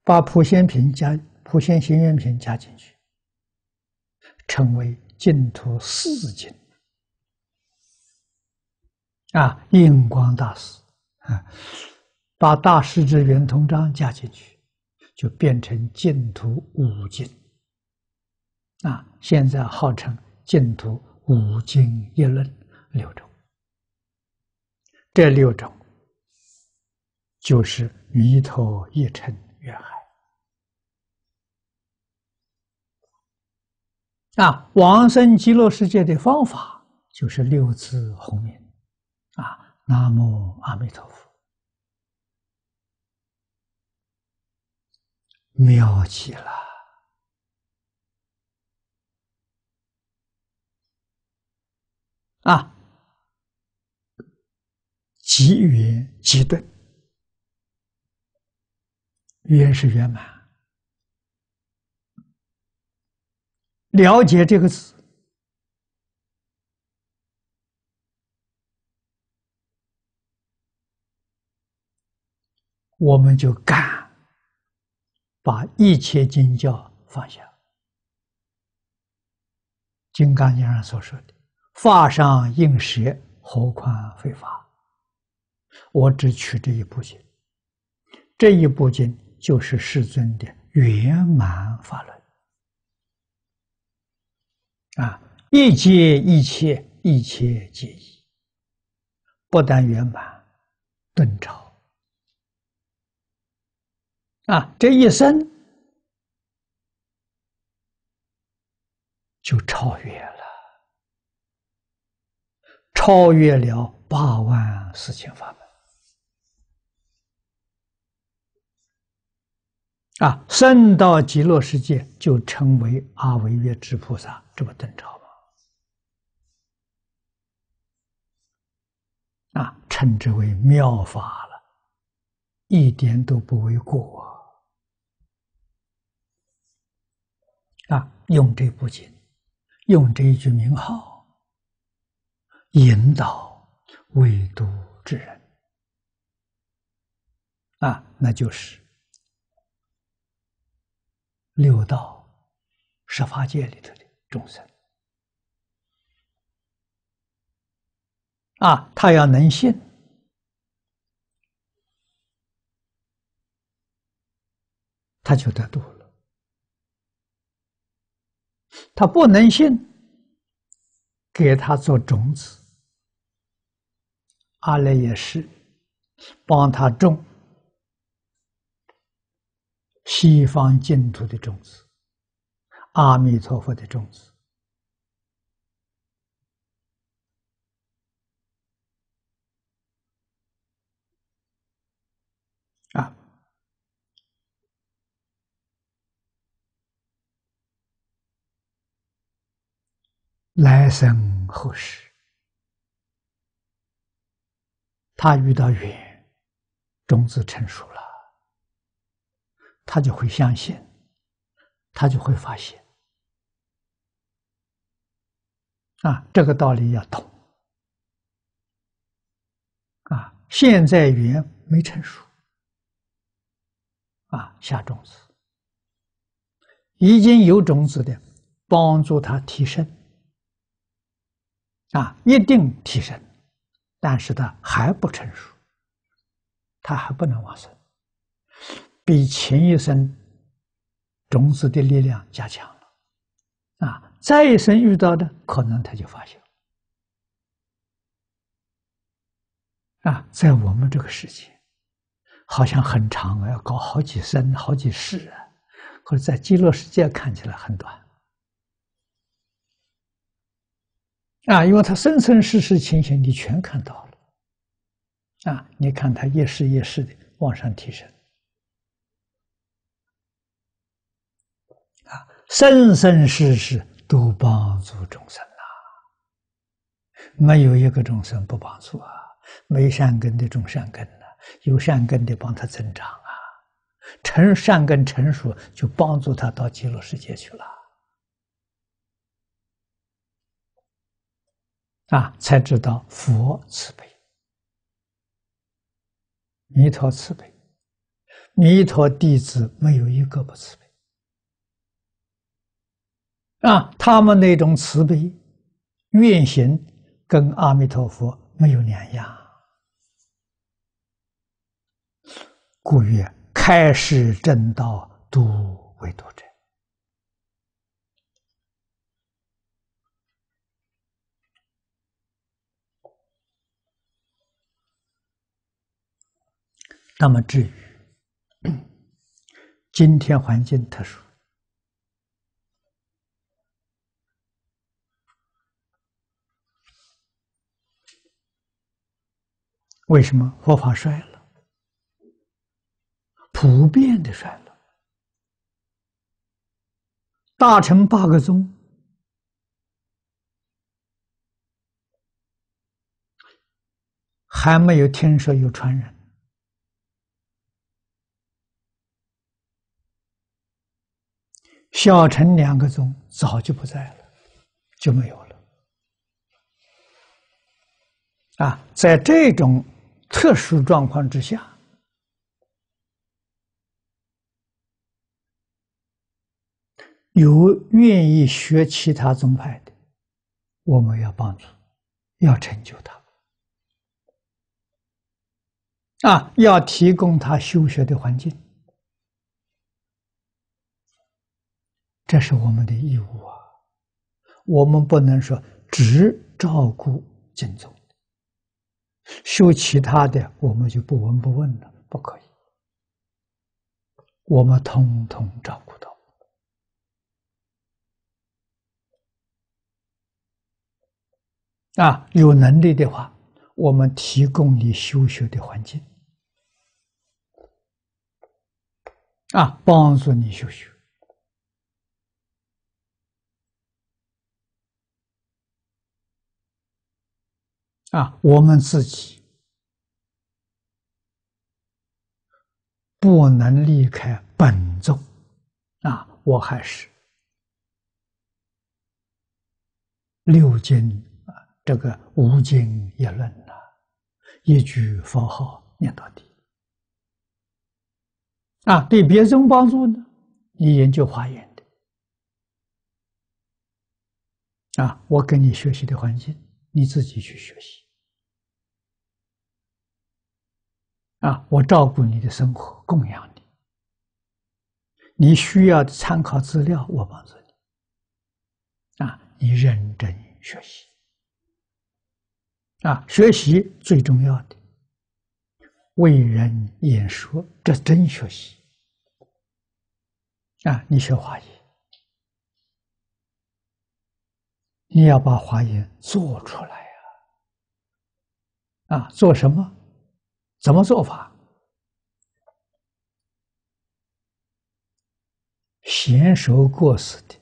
Speaker 1: 把普贤品加普贤行愿品加进去，成为净土四经啊，印光大师啊，把《大师之圆通章》加进去。就变成净土五经啊，现在号称净土五经一论六种，这六种就是迷头一沉月海啊，往生极乐世界的方法就是六字红名啊，南无阿弥陀佛。
Speaker 2: 妙极了啊！
Speaker 1: 极缘极顿，原是圆满，了解这个词，我们就干。把一切经教放下，《金刚经》上所说的“法上应舍，何况非法”，我只取这一部经。这一部经就是世尊的圆满法论啊！一切一切，一切皆一，不但圆满顿超。啊，这一生就超越了，超越了八万四千法门。啊，身到极乐世界就成为阿维约之菩萨，这不登朝吗？啊，称之为妙法了，一点都不为过。啊。啊，用这不仅用这一句名号引导未读之人啊，那就是六道十法界里头的众生啊，他要能信，他就得度。他不能信，给他做种子，阿赖也是，帮他种西方净土的种子，阿弥陀佛的种子。来生何时？他遇到缘，种子成熟了，他就会相信，他就会发现啊，这个道理要懂啊。现在缘没成熟，啊，下种子，已经有种子的，帮助他提升。啊，一定提升，但是它还不成熟，它还不能往生，比前一生种子的力量加强了。啊，再一生遇到的可能他就发现了。啊，在我们这个世界，好像很长啊，要搞好几生好几世啊，或者在极乐世界看起来很短。啊，因为他生生世世情形，你全看到了。啊，你看他一世一世的往上提升。啊，生生世世都帮助众生呐，没有一个众生不帮助啊。没善根的种善根呐，有善根的帮他增长啊，成善根成熟就帮助他到极乐世界去了。啊，才知道佛慈悲，弥陀慈悲，弥陀弟子没有一个不慈悲。啊，他们那种慈悲愿行，跟阿弥陀佛没有两样。故曰：开示正道，度为度者。那么，至于今天环境特殊，为什么佛法衰了？普遍的衰了，大乘八个宗还没有听说有传人。小乘两个宗早就不在了，就没有了。啊，在这种特殊状况之下，有愿意学其他宗派的，我们要帮助，要成就他，啊，要提供他修学的环境。这是我们的义务啊！我们不能说只照顾净宗，修其他的我们就不闻不问了，不可以。我们通通照顾到。啊，有能力的话，我们提供你修学的环境，啊，帮助你修学。啊，我们自己不能离开本宗，啊，我还是六经啊，这个五经一论呐，一句佛号念到底。啊，对别人帮助呢，你研究华严的，啊，我给你学习的环境，你自己去学习。啊！我照顾你的生活，供养你。你需要的参考资料，我帮助你。啊，你认真学习。啊，学习最重要的。为人言说，这真学习。啊，你学华严，你要把华严做出来啊！啊，做什么？怎么做法？娴熟过失的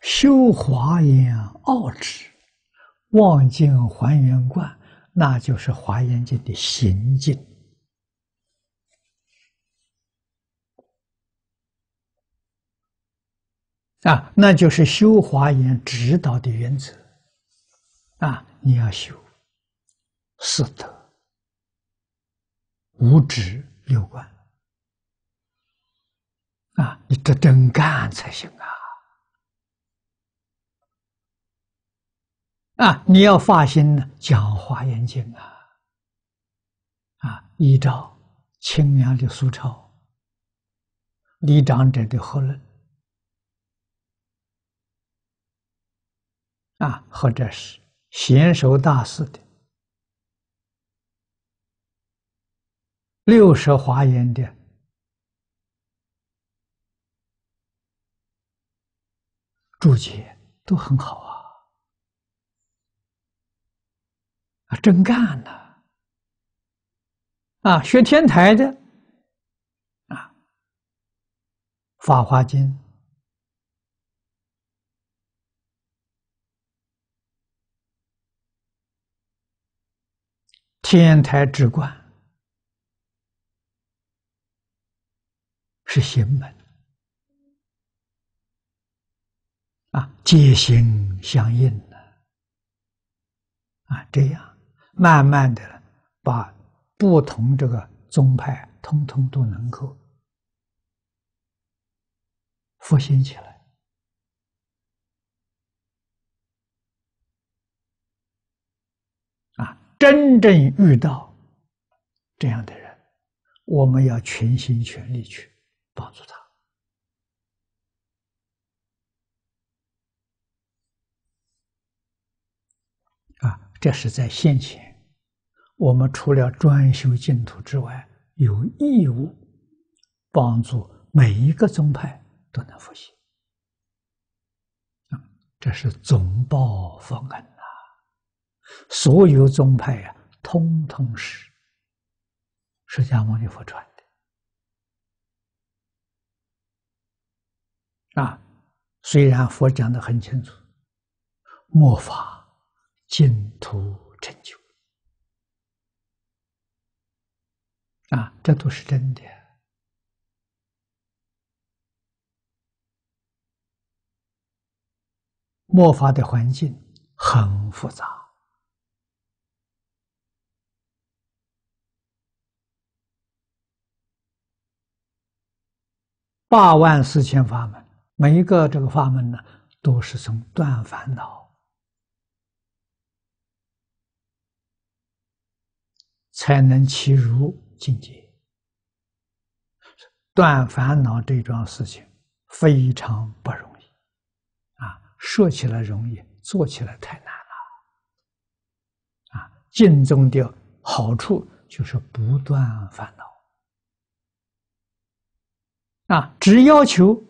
Speaker 1: 修华严奥旨，望境还原观，那就是华严经的行境啊，那就是修华严指导的原则啊，你要修是的。五指六观，啊，你这真干才行啊！啊，你要发心讲《华严经》啊，啊，依照清凉的苏潮。李长者的合论，啊，或者是贤受大师的。六舍华严的注解都很好啊，啊，真干呐、啊！学天台的啊，《法华经》天台之观。是心门啊，皆心相应的啊，这样慢慢的把不同这个宗派，通通都能够复兴起来啊！真正遇到这样的人，我们要全心全力去。帮助他啊！这是在现前，我们除了专修净土之外，有义务帮助每一个宗派都能复兴。啊，这是总报佛恩呐！所有宗派啊，通通是释迦牟尼佛传。啊，虽然佛讲的很清楚，末法净土成就啊，这都是真的。末法的环境很复杂，八万四千法门。每一个这个法门呢，都是从断烦恼才能其如境界。断烦恼这桩事情非常不容易，啊，说起来容易，做起来太难了。啊，净宗的好处就是不断烦恼，啊，只要求。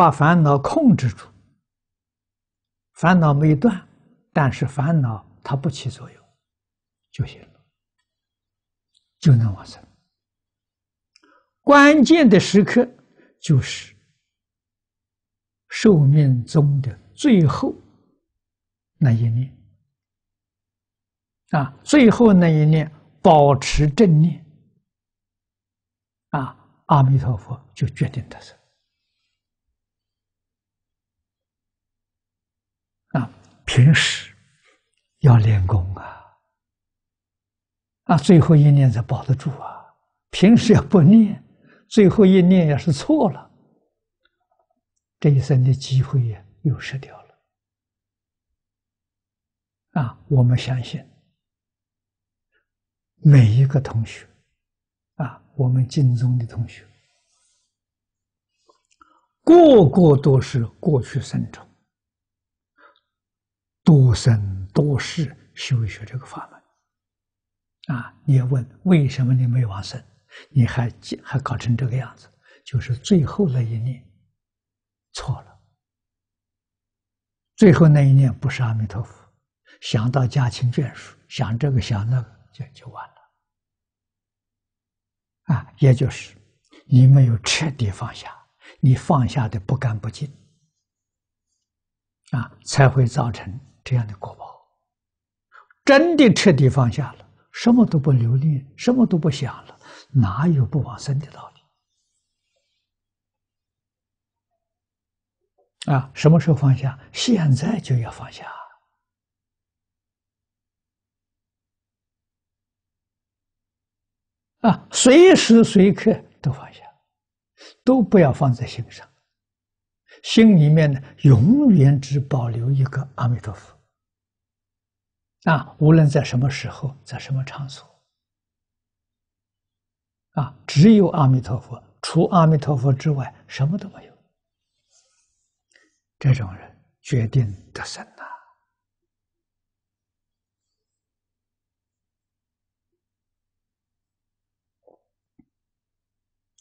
Speaker 1: 把烦恼控制住，烦恼没断，但是烦恼它不起作用，就行了，就能往生。关键的时刻就是寿命中的最后那一念啊，最后那一念保持正念，啊，阿弥陀佛就决定得是。平时要练功啊，啊，最后一年才保得住啊。平时要不念，最后一年要是错了，这一生的机会呀又失掉了。啊，我们相信每一个同学，啊，我们敬中的同学，个个都是过去生成。多生多世修学这个法门啊！你要问为什么你没往生，你还还搞成这个样子？就是最后那一念错了，最后那一念不是阿弥陀佛，想到家庭眷属，想这个想那个，就就完了啊！也就是你没有彻底放下，你放下的不干不净啊，才会造成。这样的果报，真的彻底放下了，什么都不留恋，什么都不想了，哪有不往生的道理？啊，什么时候放下？现在就要放下。啊，随时随刻都放下，都不要放在心上，心里面呢，永远只保留一个阿弥陀佛。啊，无论在什么时候，在什么场所，啊，只有阿弥陀佛，除阿弥陀佛之外，什么都没有。这种人决定得生呐！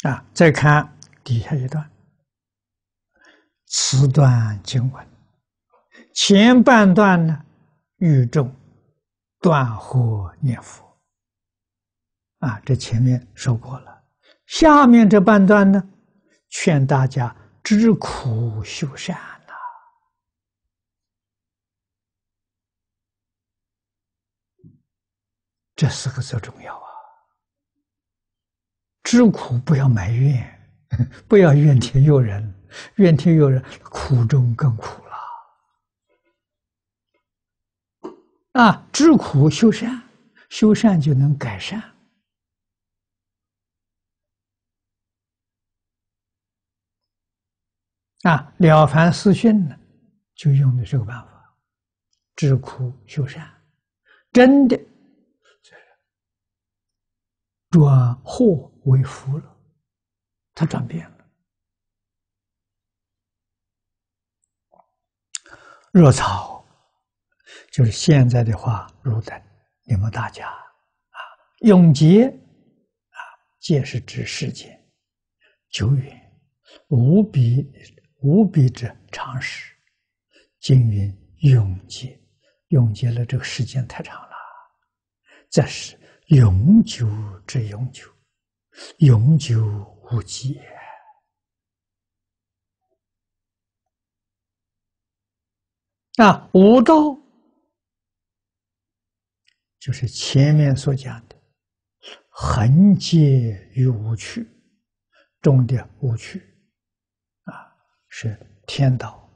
Speaker 1: 啊，再看底下一段，此段经文前半段呢，语重。断惑念佛啊，这前面说过了。下面这半段呢，劝大家知苦修善呐。这四个字重要啊！知苦不要埋怨，不要怨天尤人，怨天尤人苦中更苦了。啊，知苦修善，修善就能改善。啊，《了凡四训》呢，就用的这个办法，知苦修善，真的转祸为福了，他转变了。热草就是现在的话，如等你们大家啊，永劫啊，皆是指时间，久远，无比无比之长时，今云永劫，永劫了，这个时间太长了，这是永久之永久，永久无劫啊，无道。就是前面所讲的恒寂与无趣中的无趣，啊，是天道、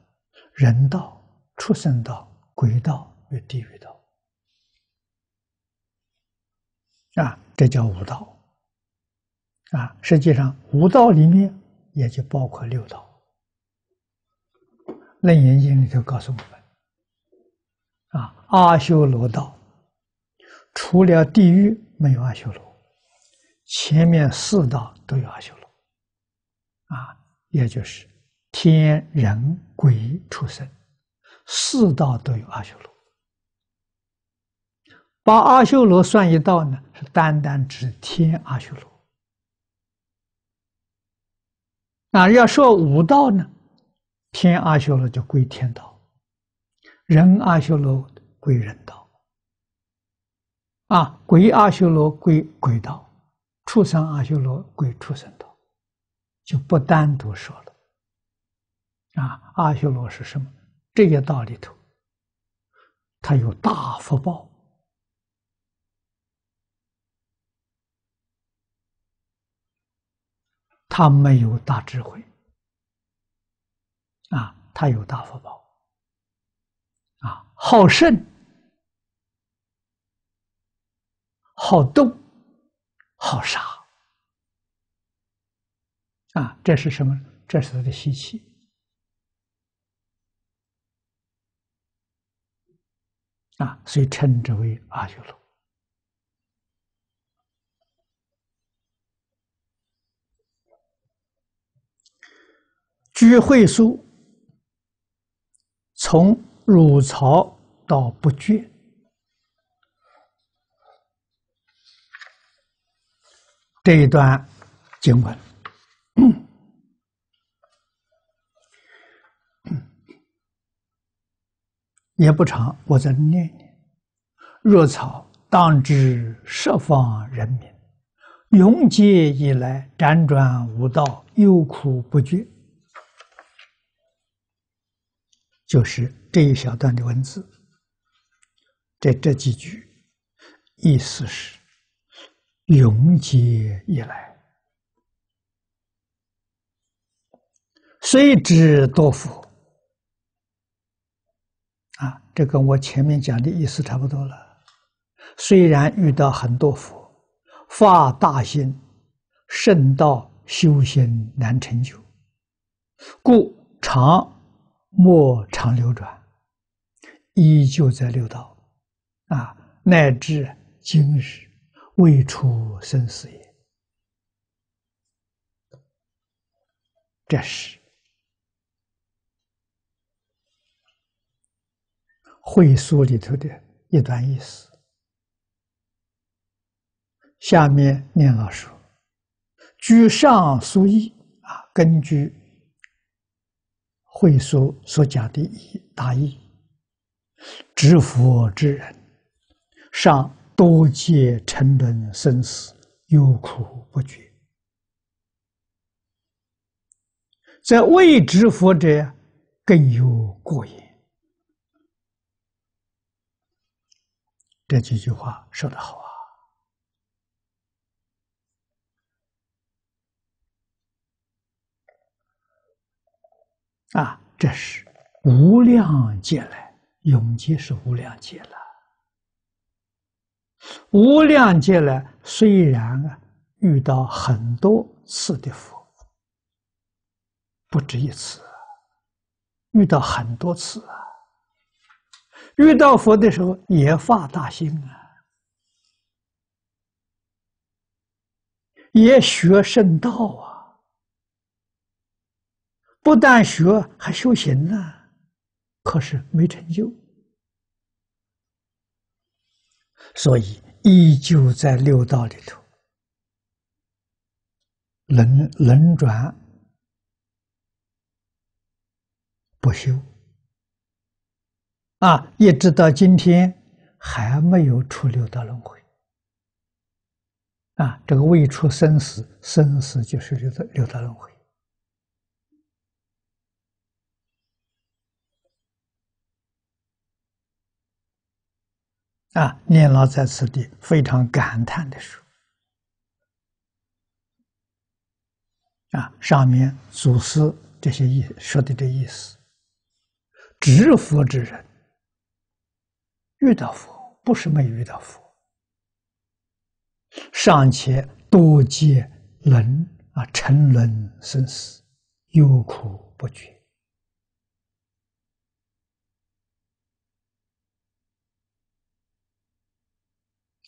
Speaker 1: 人道、畜生道、鬼道与地狱道，啊，这叫五道，啊，实际上五道里面也就包括六道，《楞严经》里头告诉我们，啊，阿修罗道。除了地狱没有阿修罗，前面四道都有阿修罗，啊，也就是天、人、鬼、畜生四道都有阿修罗。把阿修罗算一道呢，是单单指天阿修罗。啊，要说五道呢，天阿修罗就归天道，人阿修罗归人道。啊，鬼阿修罗归鬼道，畜生阿修罗归畜生道，就不单独说了。啊，阿修罗是什么？这些道里头，他有大福报，他没有大智慧。啊，他有大福报，啊，好胜。好斗，好杀，啊！这是什么？这是他的习气，啊！所以称之为阿修罗。居会书，从乳朝到不倦。这一段经文也不长，我再念念。若草当知十方人民，永劫以来辗转无道，忧苦不绝。就是这一小段的文字，这这几句意思是。永劫以来，虽知多福啊，这跟我前面讲的意思差不多了。虽然遇到很多福，发大心，圣道修仙难成就，故常莫常流转，依旧在六道啊，乃至今日。未出生死也，这是《会书》里头的一段意思。下面念老师，据《上书》意啊，根据《会书》所讲的意大意，知佛之人上。多劫沉沦生死，忧苦不绝，在未知佛者更有过也。这几句话说得好啊！啊，这是无量劫来，永劫是无量劫来。无量劫来，虽然啊遇到很多次的佛，不止一次，遇到很多次啊。遇到佛的时候也发大心啊，也学圣道啊，不但学还修行呢，可是没成就。所以依旧在六道里头，轮轮转不休啊，一直到今天还没有出六道轮回啊，这个未出生死，生死就是六道六道轮回。啊，念老在此地非常感叹的说：“啊，上面祖师这些意说的这意思，执佛之人遇到佛不是没遇到佛，尚且多劫轮啊，沉沦生死，忧苦不绝。”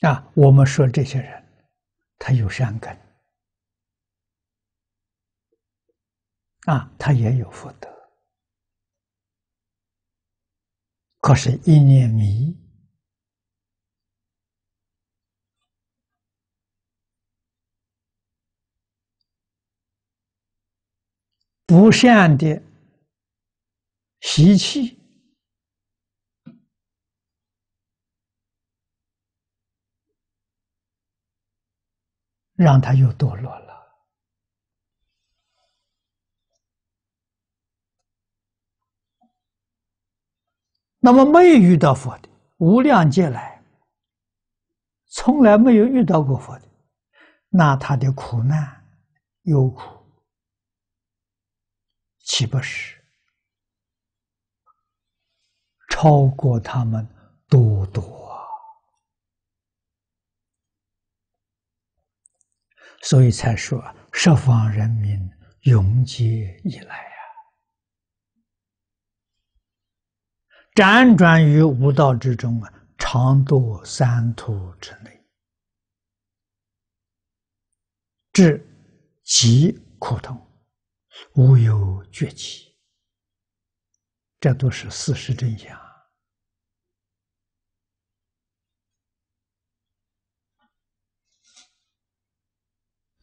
Speaker 1: 啊，我们说这些人，他有善根，啊，他也有福德，可是一念迷，不善的习气。
Speaker 2: 让他又堕落了。
Speaker 1: 那么没有遇到佛的无量劫来，从来没有遇到过佛的，那他的苦难、忧苦，岂不是超过他们多多？所以才说，十方人民永劫以来啊，辗转于无道之中啊，常堕三途之内，至极苦痛，无有绝期。这都是事实真相。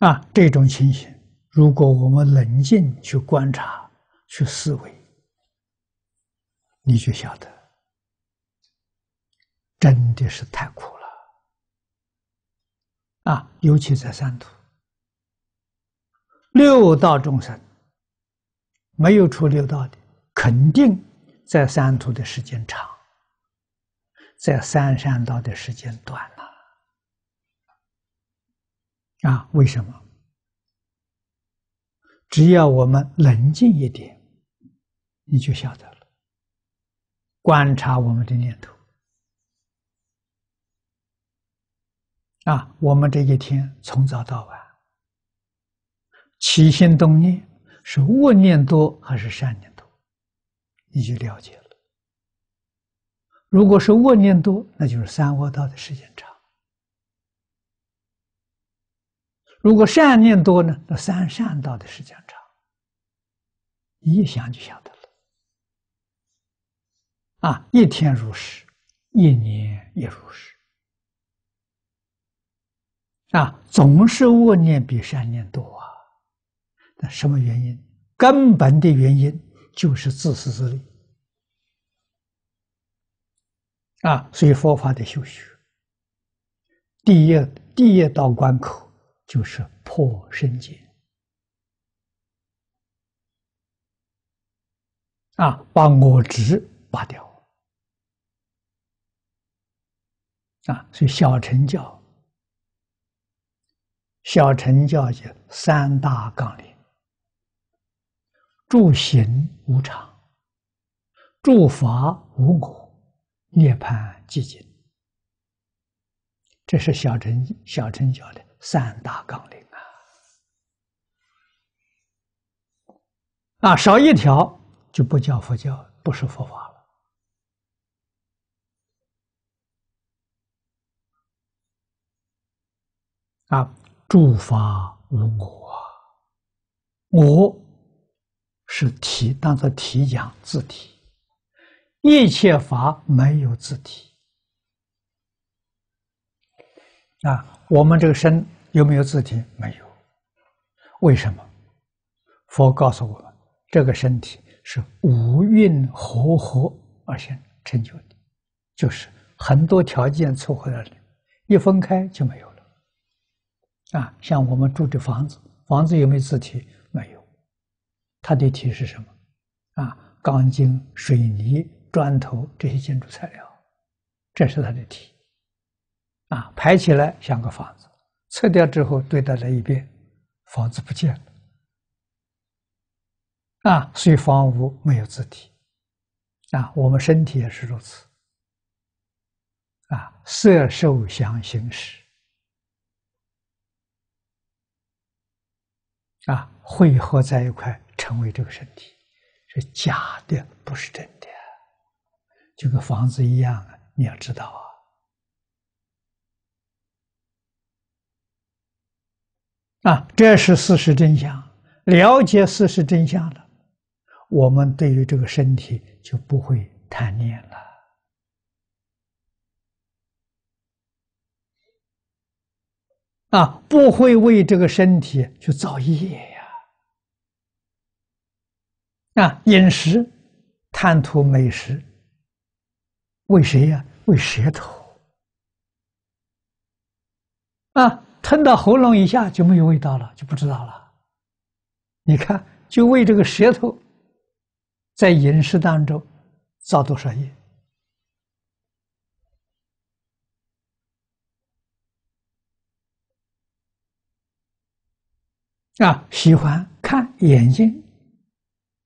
Speaker 1: 啊，这种情形，如果我们冷静去观察、去思维，你就晓得，真的是太苦了。啊，尤其在三途，六道众生没有出六道的，肯定在三途的时间长，在三善道的时间短了。啊，为什么？只要我们冷静一点，你就晓得了。观察我们的念头，啊，我们这一天从早到晚起心动念是恶念多还是善念多，你就了解了。如果是恶念多，那就是三恶道的时间长。如果善念多呢？那三善道的时间长，一想就晓得了。啊，一天如是，一年也如是。啊，总是恶念比善念多啊。那什么原因？根本的原因就是自私自利。啊，所以佛法的修学，第一第一道关口。就是破身结，啊，把我执拔掉，啊，所以小乘教，小乘教就三大纲领：助行无常，助法无我，涅盘寂静。这是小乘小乘教的。三大纲领啊，啊，少一条就不叫佛教，不是佛法了。啊，诸法无我，我是体，当做体讲自体，一切法没有自体，啊。我们这个身有没有字体？没有。为什么？佛告诉我们，这个身体是五蕴和合而现成就的，就是很多条件凑合了，一分开就没有了。啊，像我们住的房子，房子有没有字体？没有。它的体是什么？啊，钢筋、水泥、砖头这些建筑材料，这是它的体。啊，排起来像个房子，拆掉之后堆到了一边，房子不见了。啊，所以房屋没有自体，啊，我们身体也是如此。啊，色受想行识，啊，汇合在一块成为这个身体，是假的，不是真的，就跟房子一样啊，你要知道啊。啊，这是事实真相。了解事实真相了，我们对于这个身体就不会贪念了。啊，不会为这个身体去造业呀。啊，饮食贪图美食，为谁呀？为舌头。啊。吞到喉咙以下就没有味道了，就不知道了。你看，就为这个舌头，在饮食当中造多少业？啊，喜欢看眼睛，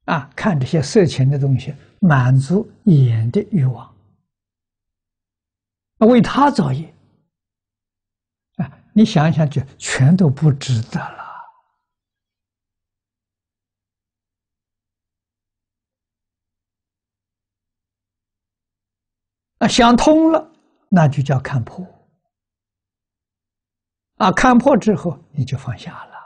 Speaker 1: 啊，看这些色情的东西，满足眼的欲望，啊，为他造业。你想一想，就全都不值得了。啊，想通了，那就叫看破。啊，看破之后，你就放下了。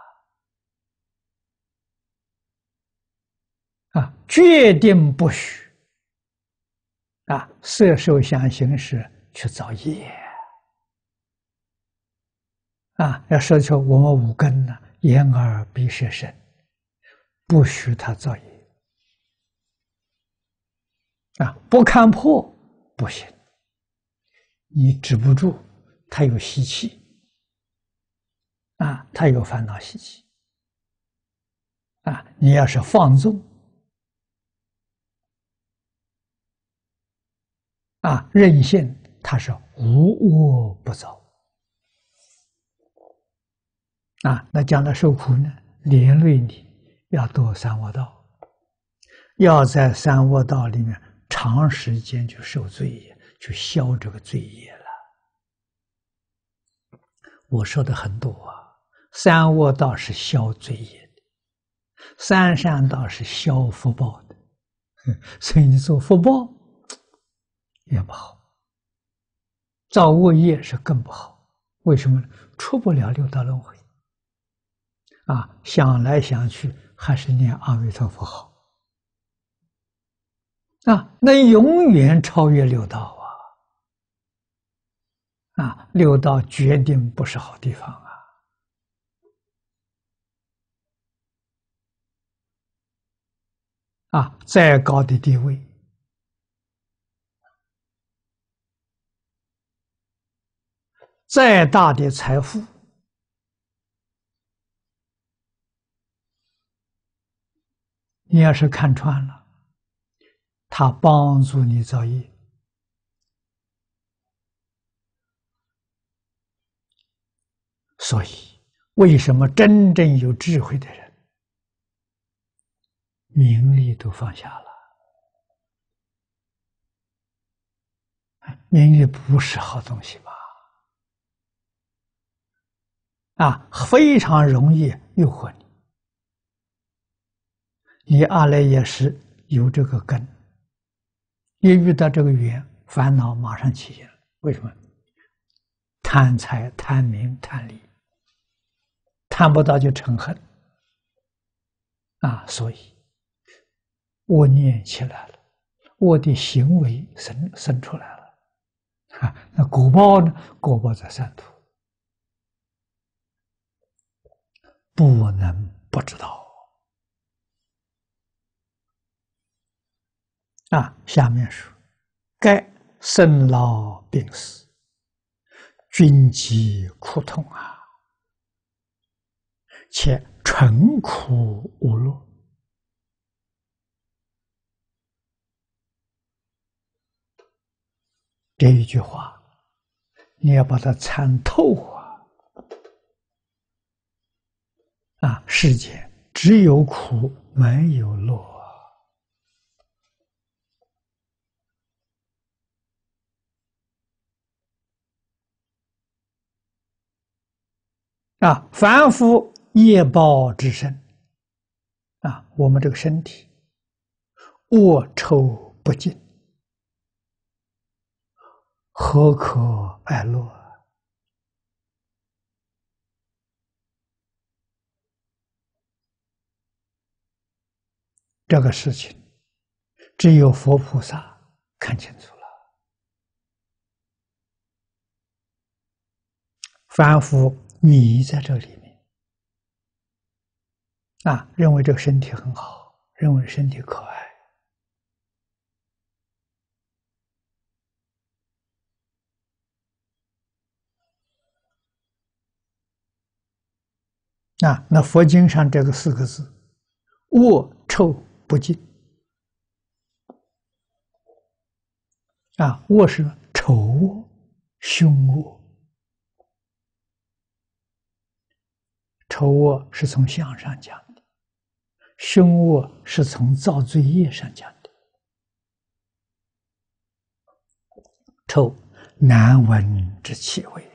Speaker 1: 啊，决定不许。啊，色受想行识，去找业。啊，要说求我们五根呢，眼耳鼻舌身，不许他造业。啊，不看破不行，你止不住，他有习气。啊，他有烦恼习气。啊，你要是放纵，啊，任性，他是无恶不走。啊，那将来受苦呢？连累你，要堕三恶道，要在三恶道里面长时间去受罪业，去消这个罪业了。我说的很多啊，三恶道是消罪业的，三善道是消福报的，所以你做福报也不好，造恶业是更不好。为什么呢？出不了六道轮回。啊，想来想去，还是念阿弥陀佛好。啊，能永远超越六道啊！啊，六道绝顶不是好地方啊！啊，再高的地位，再大的财富。你要是看穿了，他帮助你造业。所以，为什么真正有智慧的人，名利都放下了？名利不是好东西吧？啊，非常容易诱惑你。你二来也是有这个根，一遇到这个缘，烦恼马上起现了。为什么？贪财、贪名、贪利，贪不到就成恨啊！所以，我念起来了，我的行为生生出来了。啊，那果报呢？果报在三途，不能不知道。啊，下面是，该生老病死，君极苦痛啊，且纯苦无乐。这一句话，你要把它参透啊！啊，世间只有苦，没有乐。啊，凡夫业报之身，啊，我们这个身体恶臭不尽，何可爱乐？这个事情，只有佛菩萨看清楚了，凡夫。你在这里面啊，认为这个身体很好，认为身体可爱啊？那佛经上这个四个字“恶臭不净”啊，恶是丑恶、凶恶。丑恶是从相上讲的，凶恶是从造罪业上讲的。臭，难闻之气味也。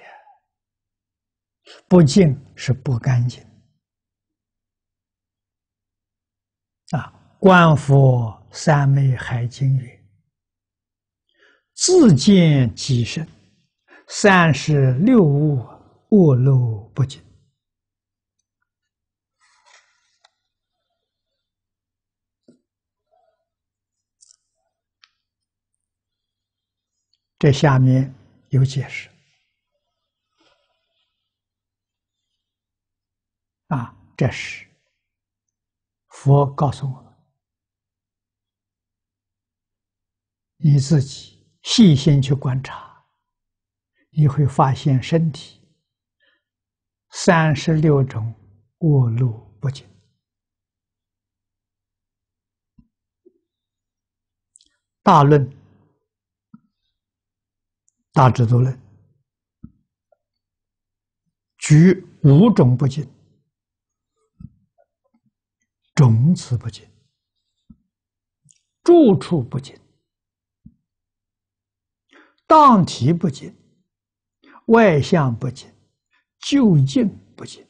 Speaker 1: 不净是不干净。啊，观佛三昧海经云：自见己身，三十六物恶漏不净。在下面有解释。啊，这是佛告诉我们，你自己细心去观察，你会发现身体三十六种恶露不净大论。大制度论》，举五种不净，种子不净，住处不净，当体不净，外相不净，究竟不净，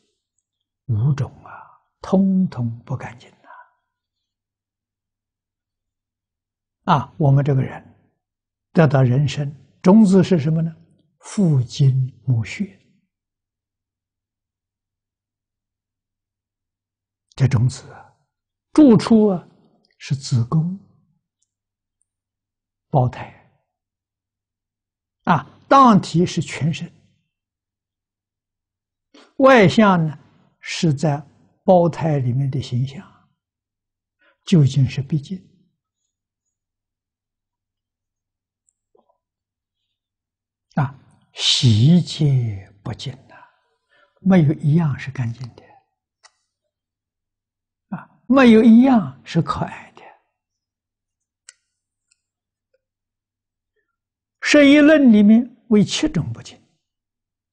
Speaker 1: 五种啊，通通不干净呐。啊，我们这个人得到人生。种子是什么呢？父精母血。这种子啊，住处啊是子宫、胞胎。啊，当体是全身，外向呢是在胞胎里面的形象，究竟是毕竟。洗洁不净呐，没有一样是干净的，啊，没有一样是可爱的。十一论里面为七种不净，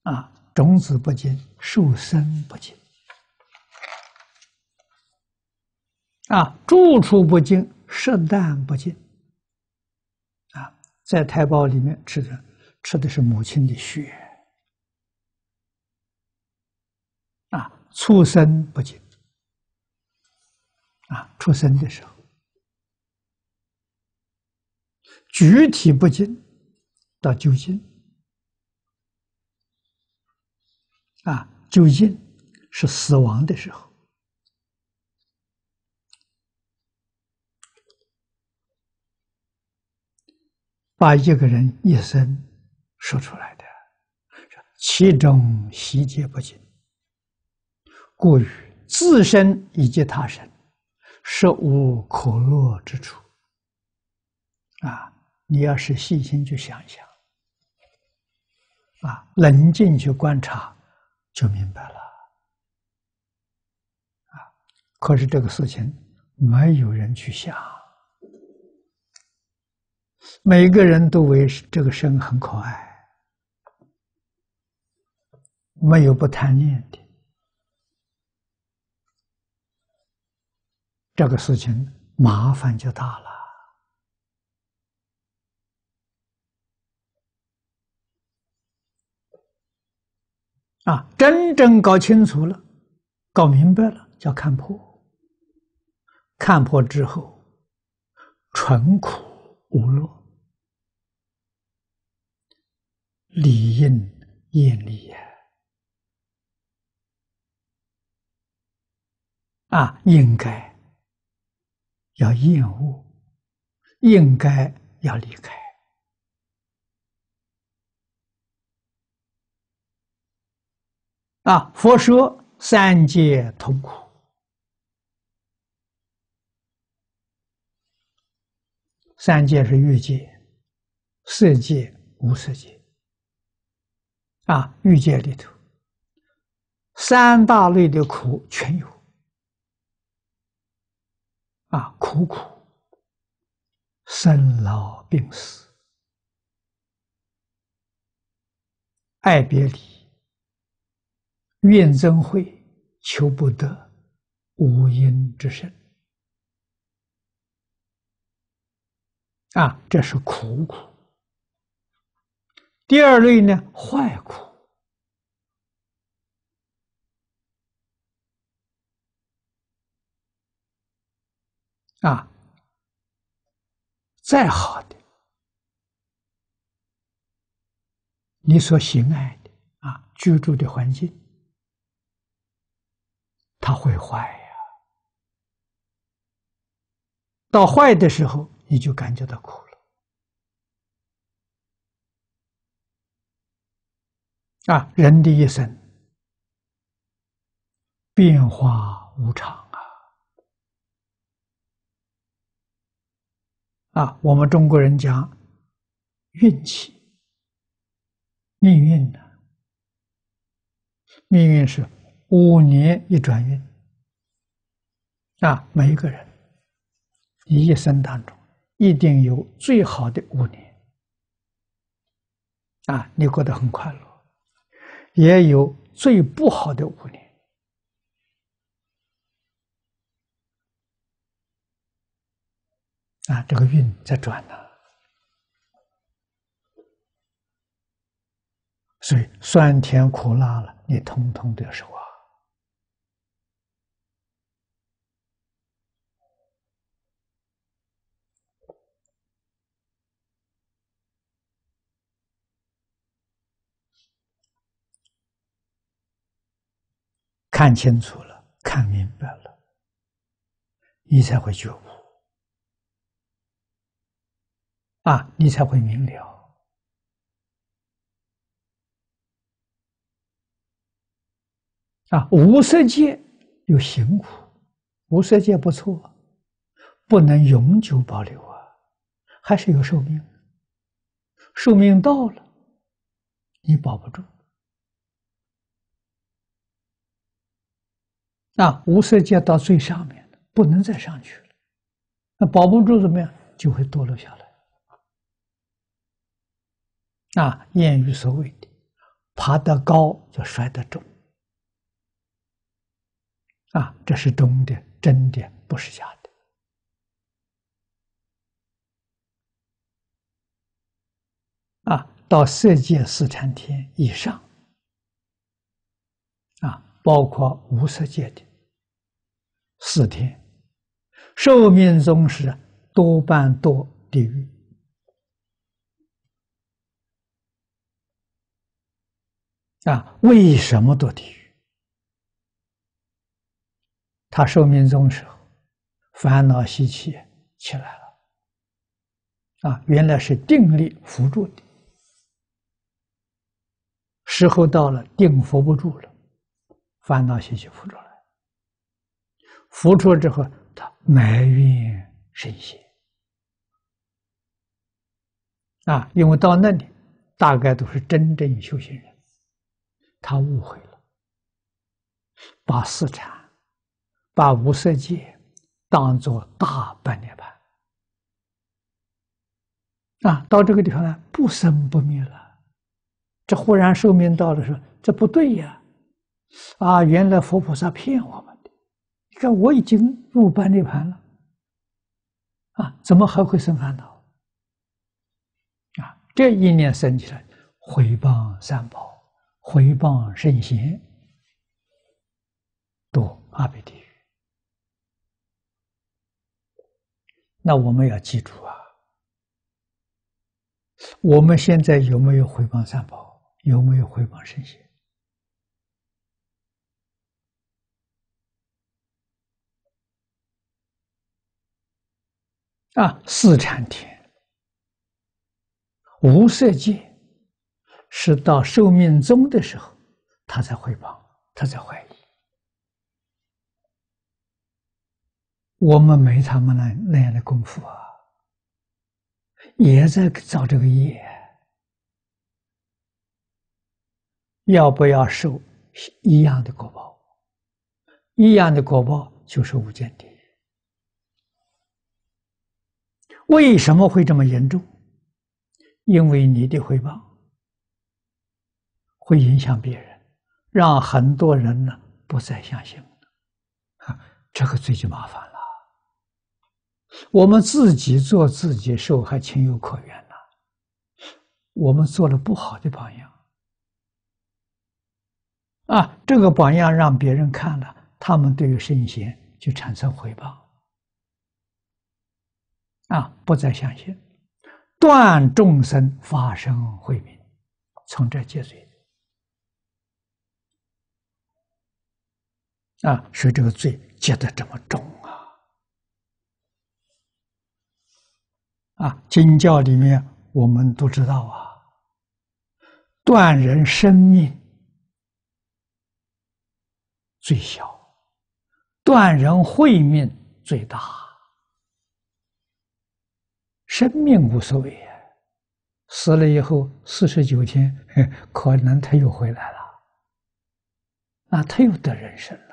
Speaker 1: 啊，种子不净，受身不净，啊，住处不净，圣诞不净，啊，在胎胞里面吃的。吃的是母亲的血，啊，出生不久。啊，出生的时候，具体不净，到究竟，啊，究竟，是死亡的时候，把一个人一生。说出来的，其中细皆不仅故于自身以及他身，实无可落之处。啊，你要是细心去想一想，啊，冷静去观察，就明白了。啊，可是这个事情没有人去想，每个人都为这个生很可爱。没有不贪念的，这个事情麻烦就大了。啊，真正搞清楚了、搞明白了，叫看破。看破之后，纯苦无乐，理应远离啊。啊，应该要厌恶，应该要离开。啊，佛说三界痛苦，三界是欲界、色界、无色界。啊，欲界里头三大类的苦全有。啊，苦苦，生老病死，爱别离，怨憎会，求不得，无因之身。啊，这是苦苦。第二类呢，坏苦。啊，再好的，你所喜爱的啊，居住的环境，它会坏呀。到坏的时候，你就感觉到苦了。啊，人的一生变化无常。啊，我们中国人讲运气、命运的，命运是五年一转运啊，每一个人，你一生当中一定有最好的五年啊，你过得很快乐，也有最不好的五年。啊，这个运在转呐，所以酸甜苦辣了，你通通得受啊。看清楚了，看明白了，你才会觉悟。啊，你才会明了啊！无色界有行苦，无色界不错，不能永久保留啊，还是有寿命。寿命到了，你保不住。那无色界到最上面的，不能再上去了，那保不住怎么样，就会堕落下来。啊，谚语所谓的，爬得高就摔得重。啊，这是真的，真的，不是假的。啊，到色界四禅天以上，啊，包括无色界的四天，寿命中是多半多地狱。啊，为什么堕地狱？他受命终时候，烦恼习气起来了。啊，原来是定力扶住的，时候到了，定扶不住了，烦恼习气扶住了，扶住之后，他埋怨神仙。啊，因为到那里，大概都是真正修行人。他误会了，把四禅，把无色界当作大般涅盘啊！到这个地方呢，不生不灭了。这忽然寿命到了，说这不对呀！啊，原来佛菩萨骗我们的！你看，我已经入般涅盘了啊，怎么还会生烦恼？啊，这一年升起来，回谤三宝。回谤圣贤，堕阿鼻地狱。那我们要记住啊，我们现在有没有回谤三宝？有没有回谤圣贤？啊，四禅天，无色界。是到寿命终的时候，他才会报，他才怀疑。我们没他们那那样的功夫啊，也在造这个业，要不要受一样的果报？一样的果报就是无间地狱。为什么会这么严重？因为你的回报。会影响别人，让很多人呢不再相信，这个罪就麻烦了。我们自己做自己受还情有可原呢，我们做了不好的榜样啊，这个榜样让别人看了，他们对于圣贤就产生回报啊，不再相信，断众生发生慧命，从这结罪。啊，所以这个罪结的这么重啊！啊，经教里面我们都知道啊，断人生命最小，断人慧命最大。生命无所谓，死了以后四十九天，可能他又回来了，那他又得人身了。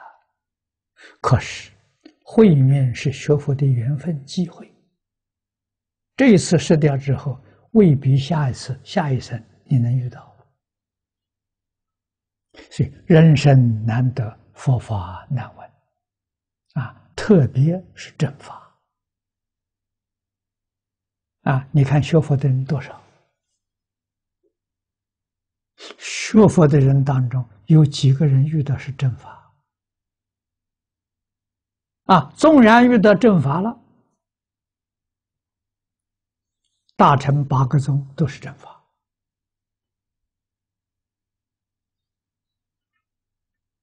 Speaker 1: 可是，会面是学佛的缘分机会。这一次失掉之后，未必下一次、下一生你能遇到。所以，人生难得佛法难闻啊，特别是正法啊！你看，学佛的人多少？学佛的人当中，有几个人遇到是正法？啊，纵然遇到正法了，大乘八个宗都是正法。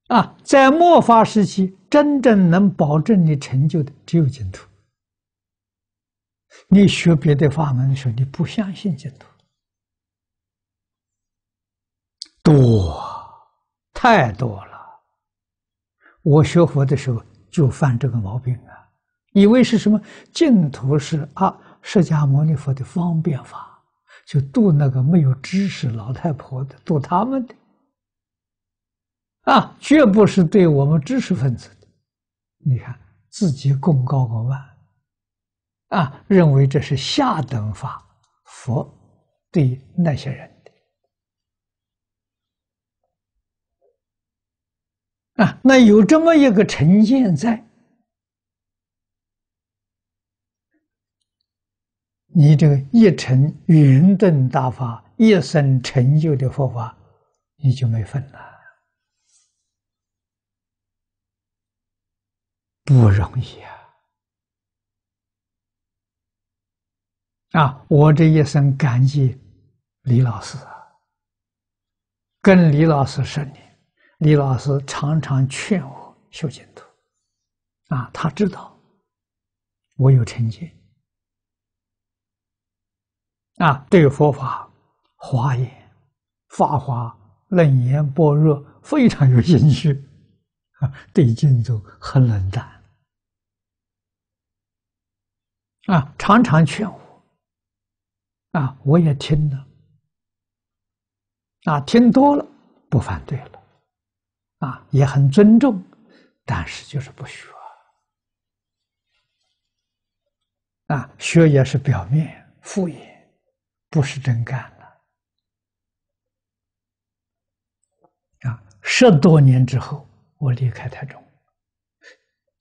Speaker 1: 啊，在末法时期，真正能保证你成就的只有净土。你学别的法门，的时候，你不相信净土，多太多了。我学佛的时候。就犯这个毛病啊！以为是什么净土是啊，释迦牟尼佛的方便法，就度那个没有知识老太婆的，度他们的，啊，绝不是对我们知识分子的。你看自己功高过万，啊，认为这是下等法，佛对那些人。啊，那有这么一个成见在，你这个一成圆顿大法，一生成就的佛法，你就没份了，不容易啊！啊，我这一生感激李老师啊，跟李老师十年。李老师常常劝我修净土，啊，他知道我有成见，啊，对佛法华严法华楞严般若非常有心趣，啊，对净土很冷淡，啊，常常劝我，啊，我也听了，啊，听多了不反对了。啊，也很尊重，但是就是不学，啊，学也是表面、敷衍，不是真干的。啊，十多年之后，我离开台中，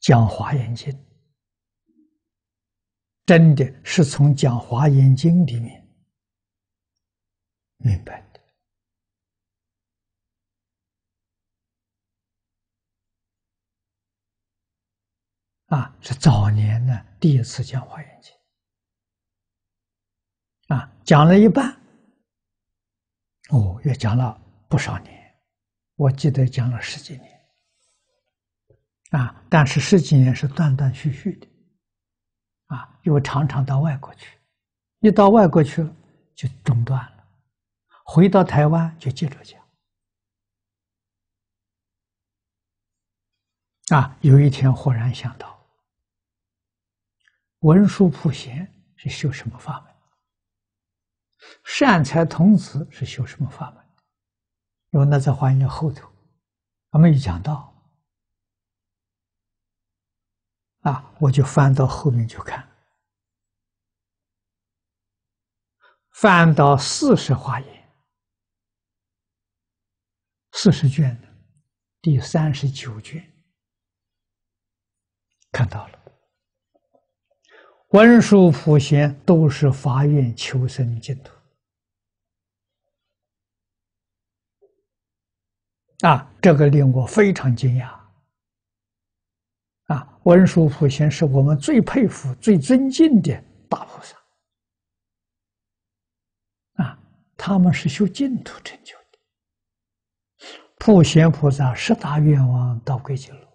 Speaker 1: 讲华严经，真的是从讲华严经里面明白。啊，是早年呢，第一次讲《华严经》，啊，讲了一半，哦，也讲了不少年，我记得讲了十几年，啊，但是十几年是断断续续的，啊，又常常到外国去，一到外国去了就中断了，回到台湾就接着讲，啊，有一天忽然想到。文殊普贤是修什么法门？善财童子是修什么法门的？因那在华严后头，我没有讲到，啊，我就翻到后面去看，翻到四十华严，四十卷的第三十九卷，看到了。文殊普贤都是发愿求生净土，啊，这个令我非常惊讶，啊，文殊普贤是我们最佩服、最尊敬的大菩萨，啊，他们是修净土成就的，普贤菩萨十大愿望到归极了。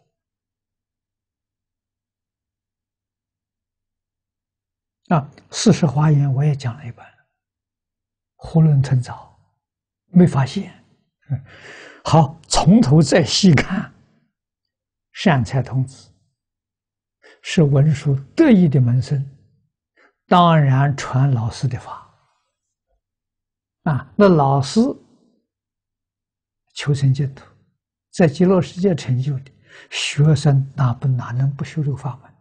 Speaker 1: 啊！四十华严我也讲了一本，囫囵吞枣，没发现。好，从头再细看，善财童子是文殊得意的门生，当然传老师的法。啊，那老师求生净土，在极乐世界成就的，学生哪不哪能不修这个法门？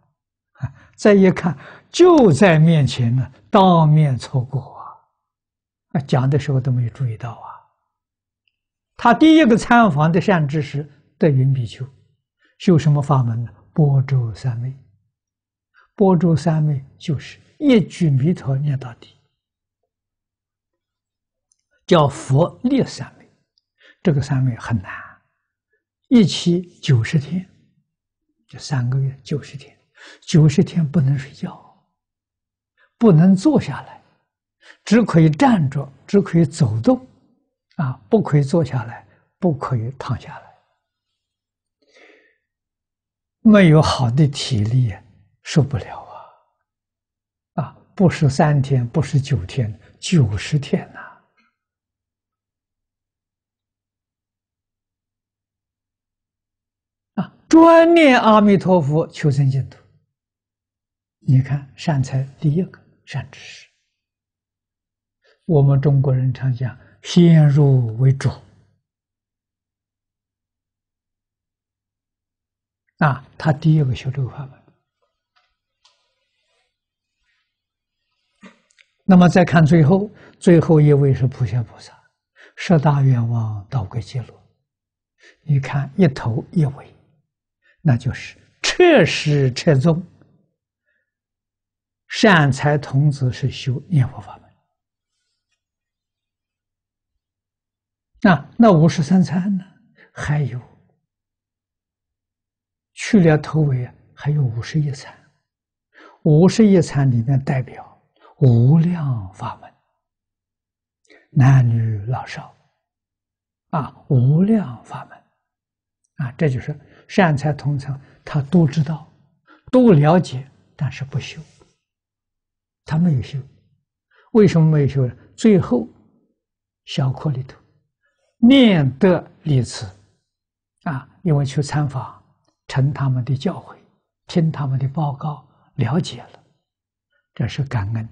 Speaker 1: 再一看，就在面前呢，当面错过啊！讲的时候都没有注意到啊。他第一个参访的善知识德云比丘，修什么法门呢？波州三昧。波州三昧就是一句弥陀念到底，叫佛力三昧。这个三昧很难，一期九十天，就三个月九十天。九十天不能睡觉，不能坐下来，只可以站着，只可以走动，啊，不可以坐下来，不可以躺下来，没有好的体力受不了啊，啊，不是三天，不是九天，九十天呐，啊，专念阿弥陀佛，求生净土。你看善财第一个善知识，我们中国人常讲先入为主，啊，他第一个修这个法门。那么再看最后最后一位是普贤菩萨，十大愿望道归极乐。你看一头一尾，那就是彻始彻终。善财童子是修念佛法门，那那五十三参呢？还有去了头尾还有五十一参，五十一参里面代表无量法门，男女老少，啊，无量法门，啊，这就是善财童子他都知道，都了解，但是不修。他没有修，为什么没有修呢？最后，小课里头念得李慈，啊，因为去参访，成他们的教诲，听他们的报告，了解了，这是感恩，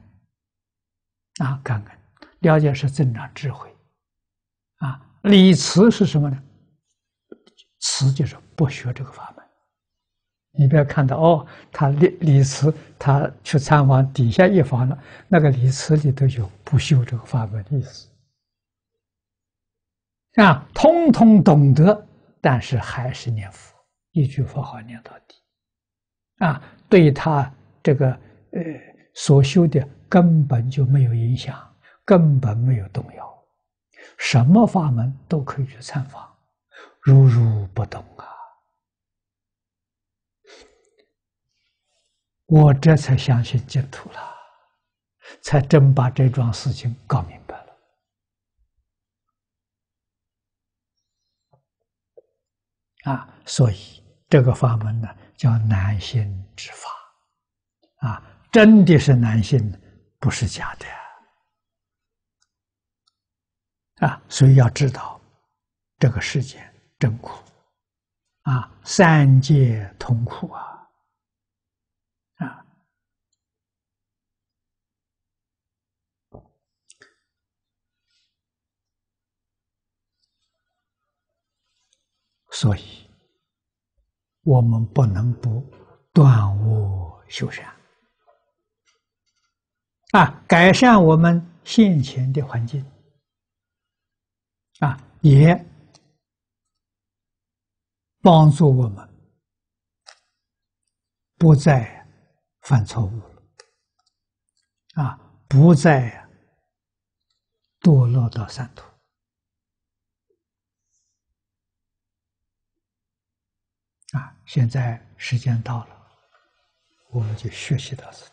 Speaker 1: 啊，感恩，了解是增长智慧，啊，李慈是什么呢？慈就是不学这个法门。你不要看到哦，他理理慈，他去参访底下一房了。那个离慈里头有不修这个法门的意思啊，通通懂得，但是还是念佛，一句佛号念到底啊。对他这个呃所修的根本就没有影响，根本没有动摇，什么法门都可以去参访，如如不动啊。我这才相信净土了，才真把这桩事情搞明白了。啊，所以这个法门呢，叫南心之法，啊，真的是南心，不是假的。啊，所以要知道，这个世界真苦，啊，三界同苦啊。所以，我们不能不断恶修善啊，改善我们现前的环境啊，也帮助我们不再犯错误了啊，不再堕落到三途。现在时间到了，我们
Speaker 2: 就学习到此。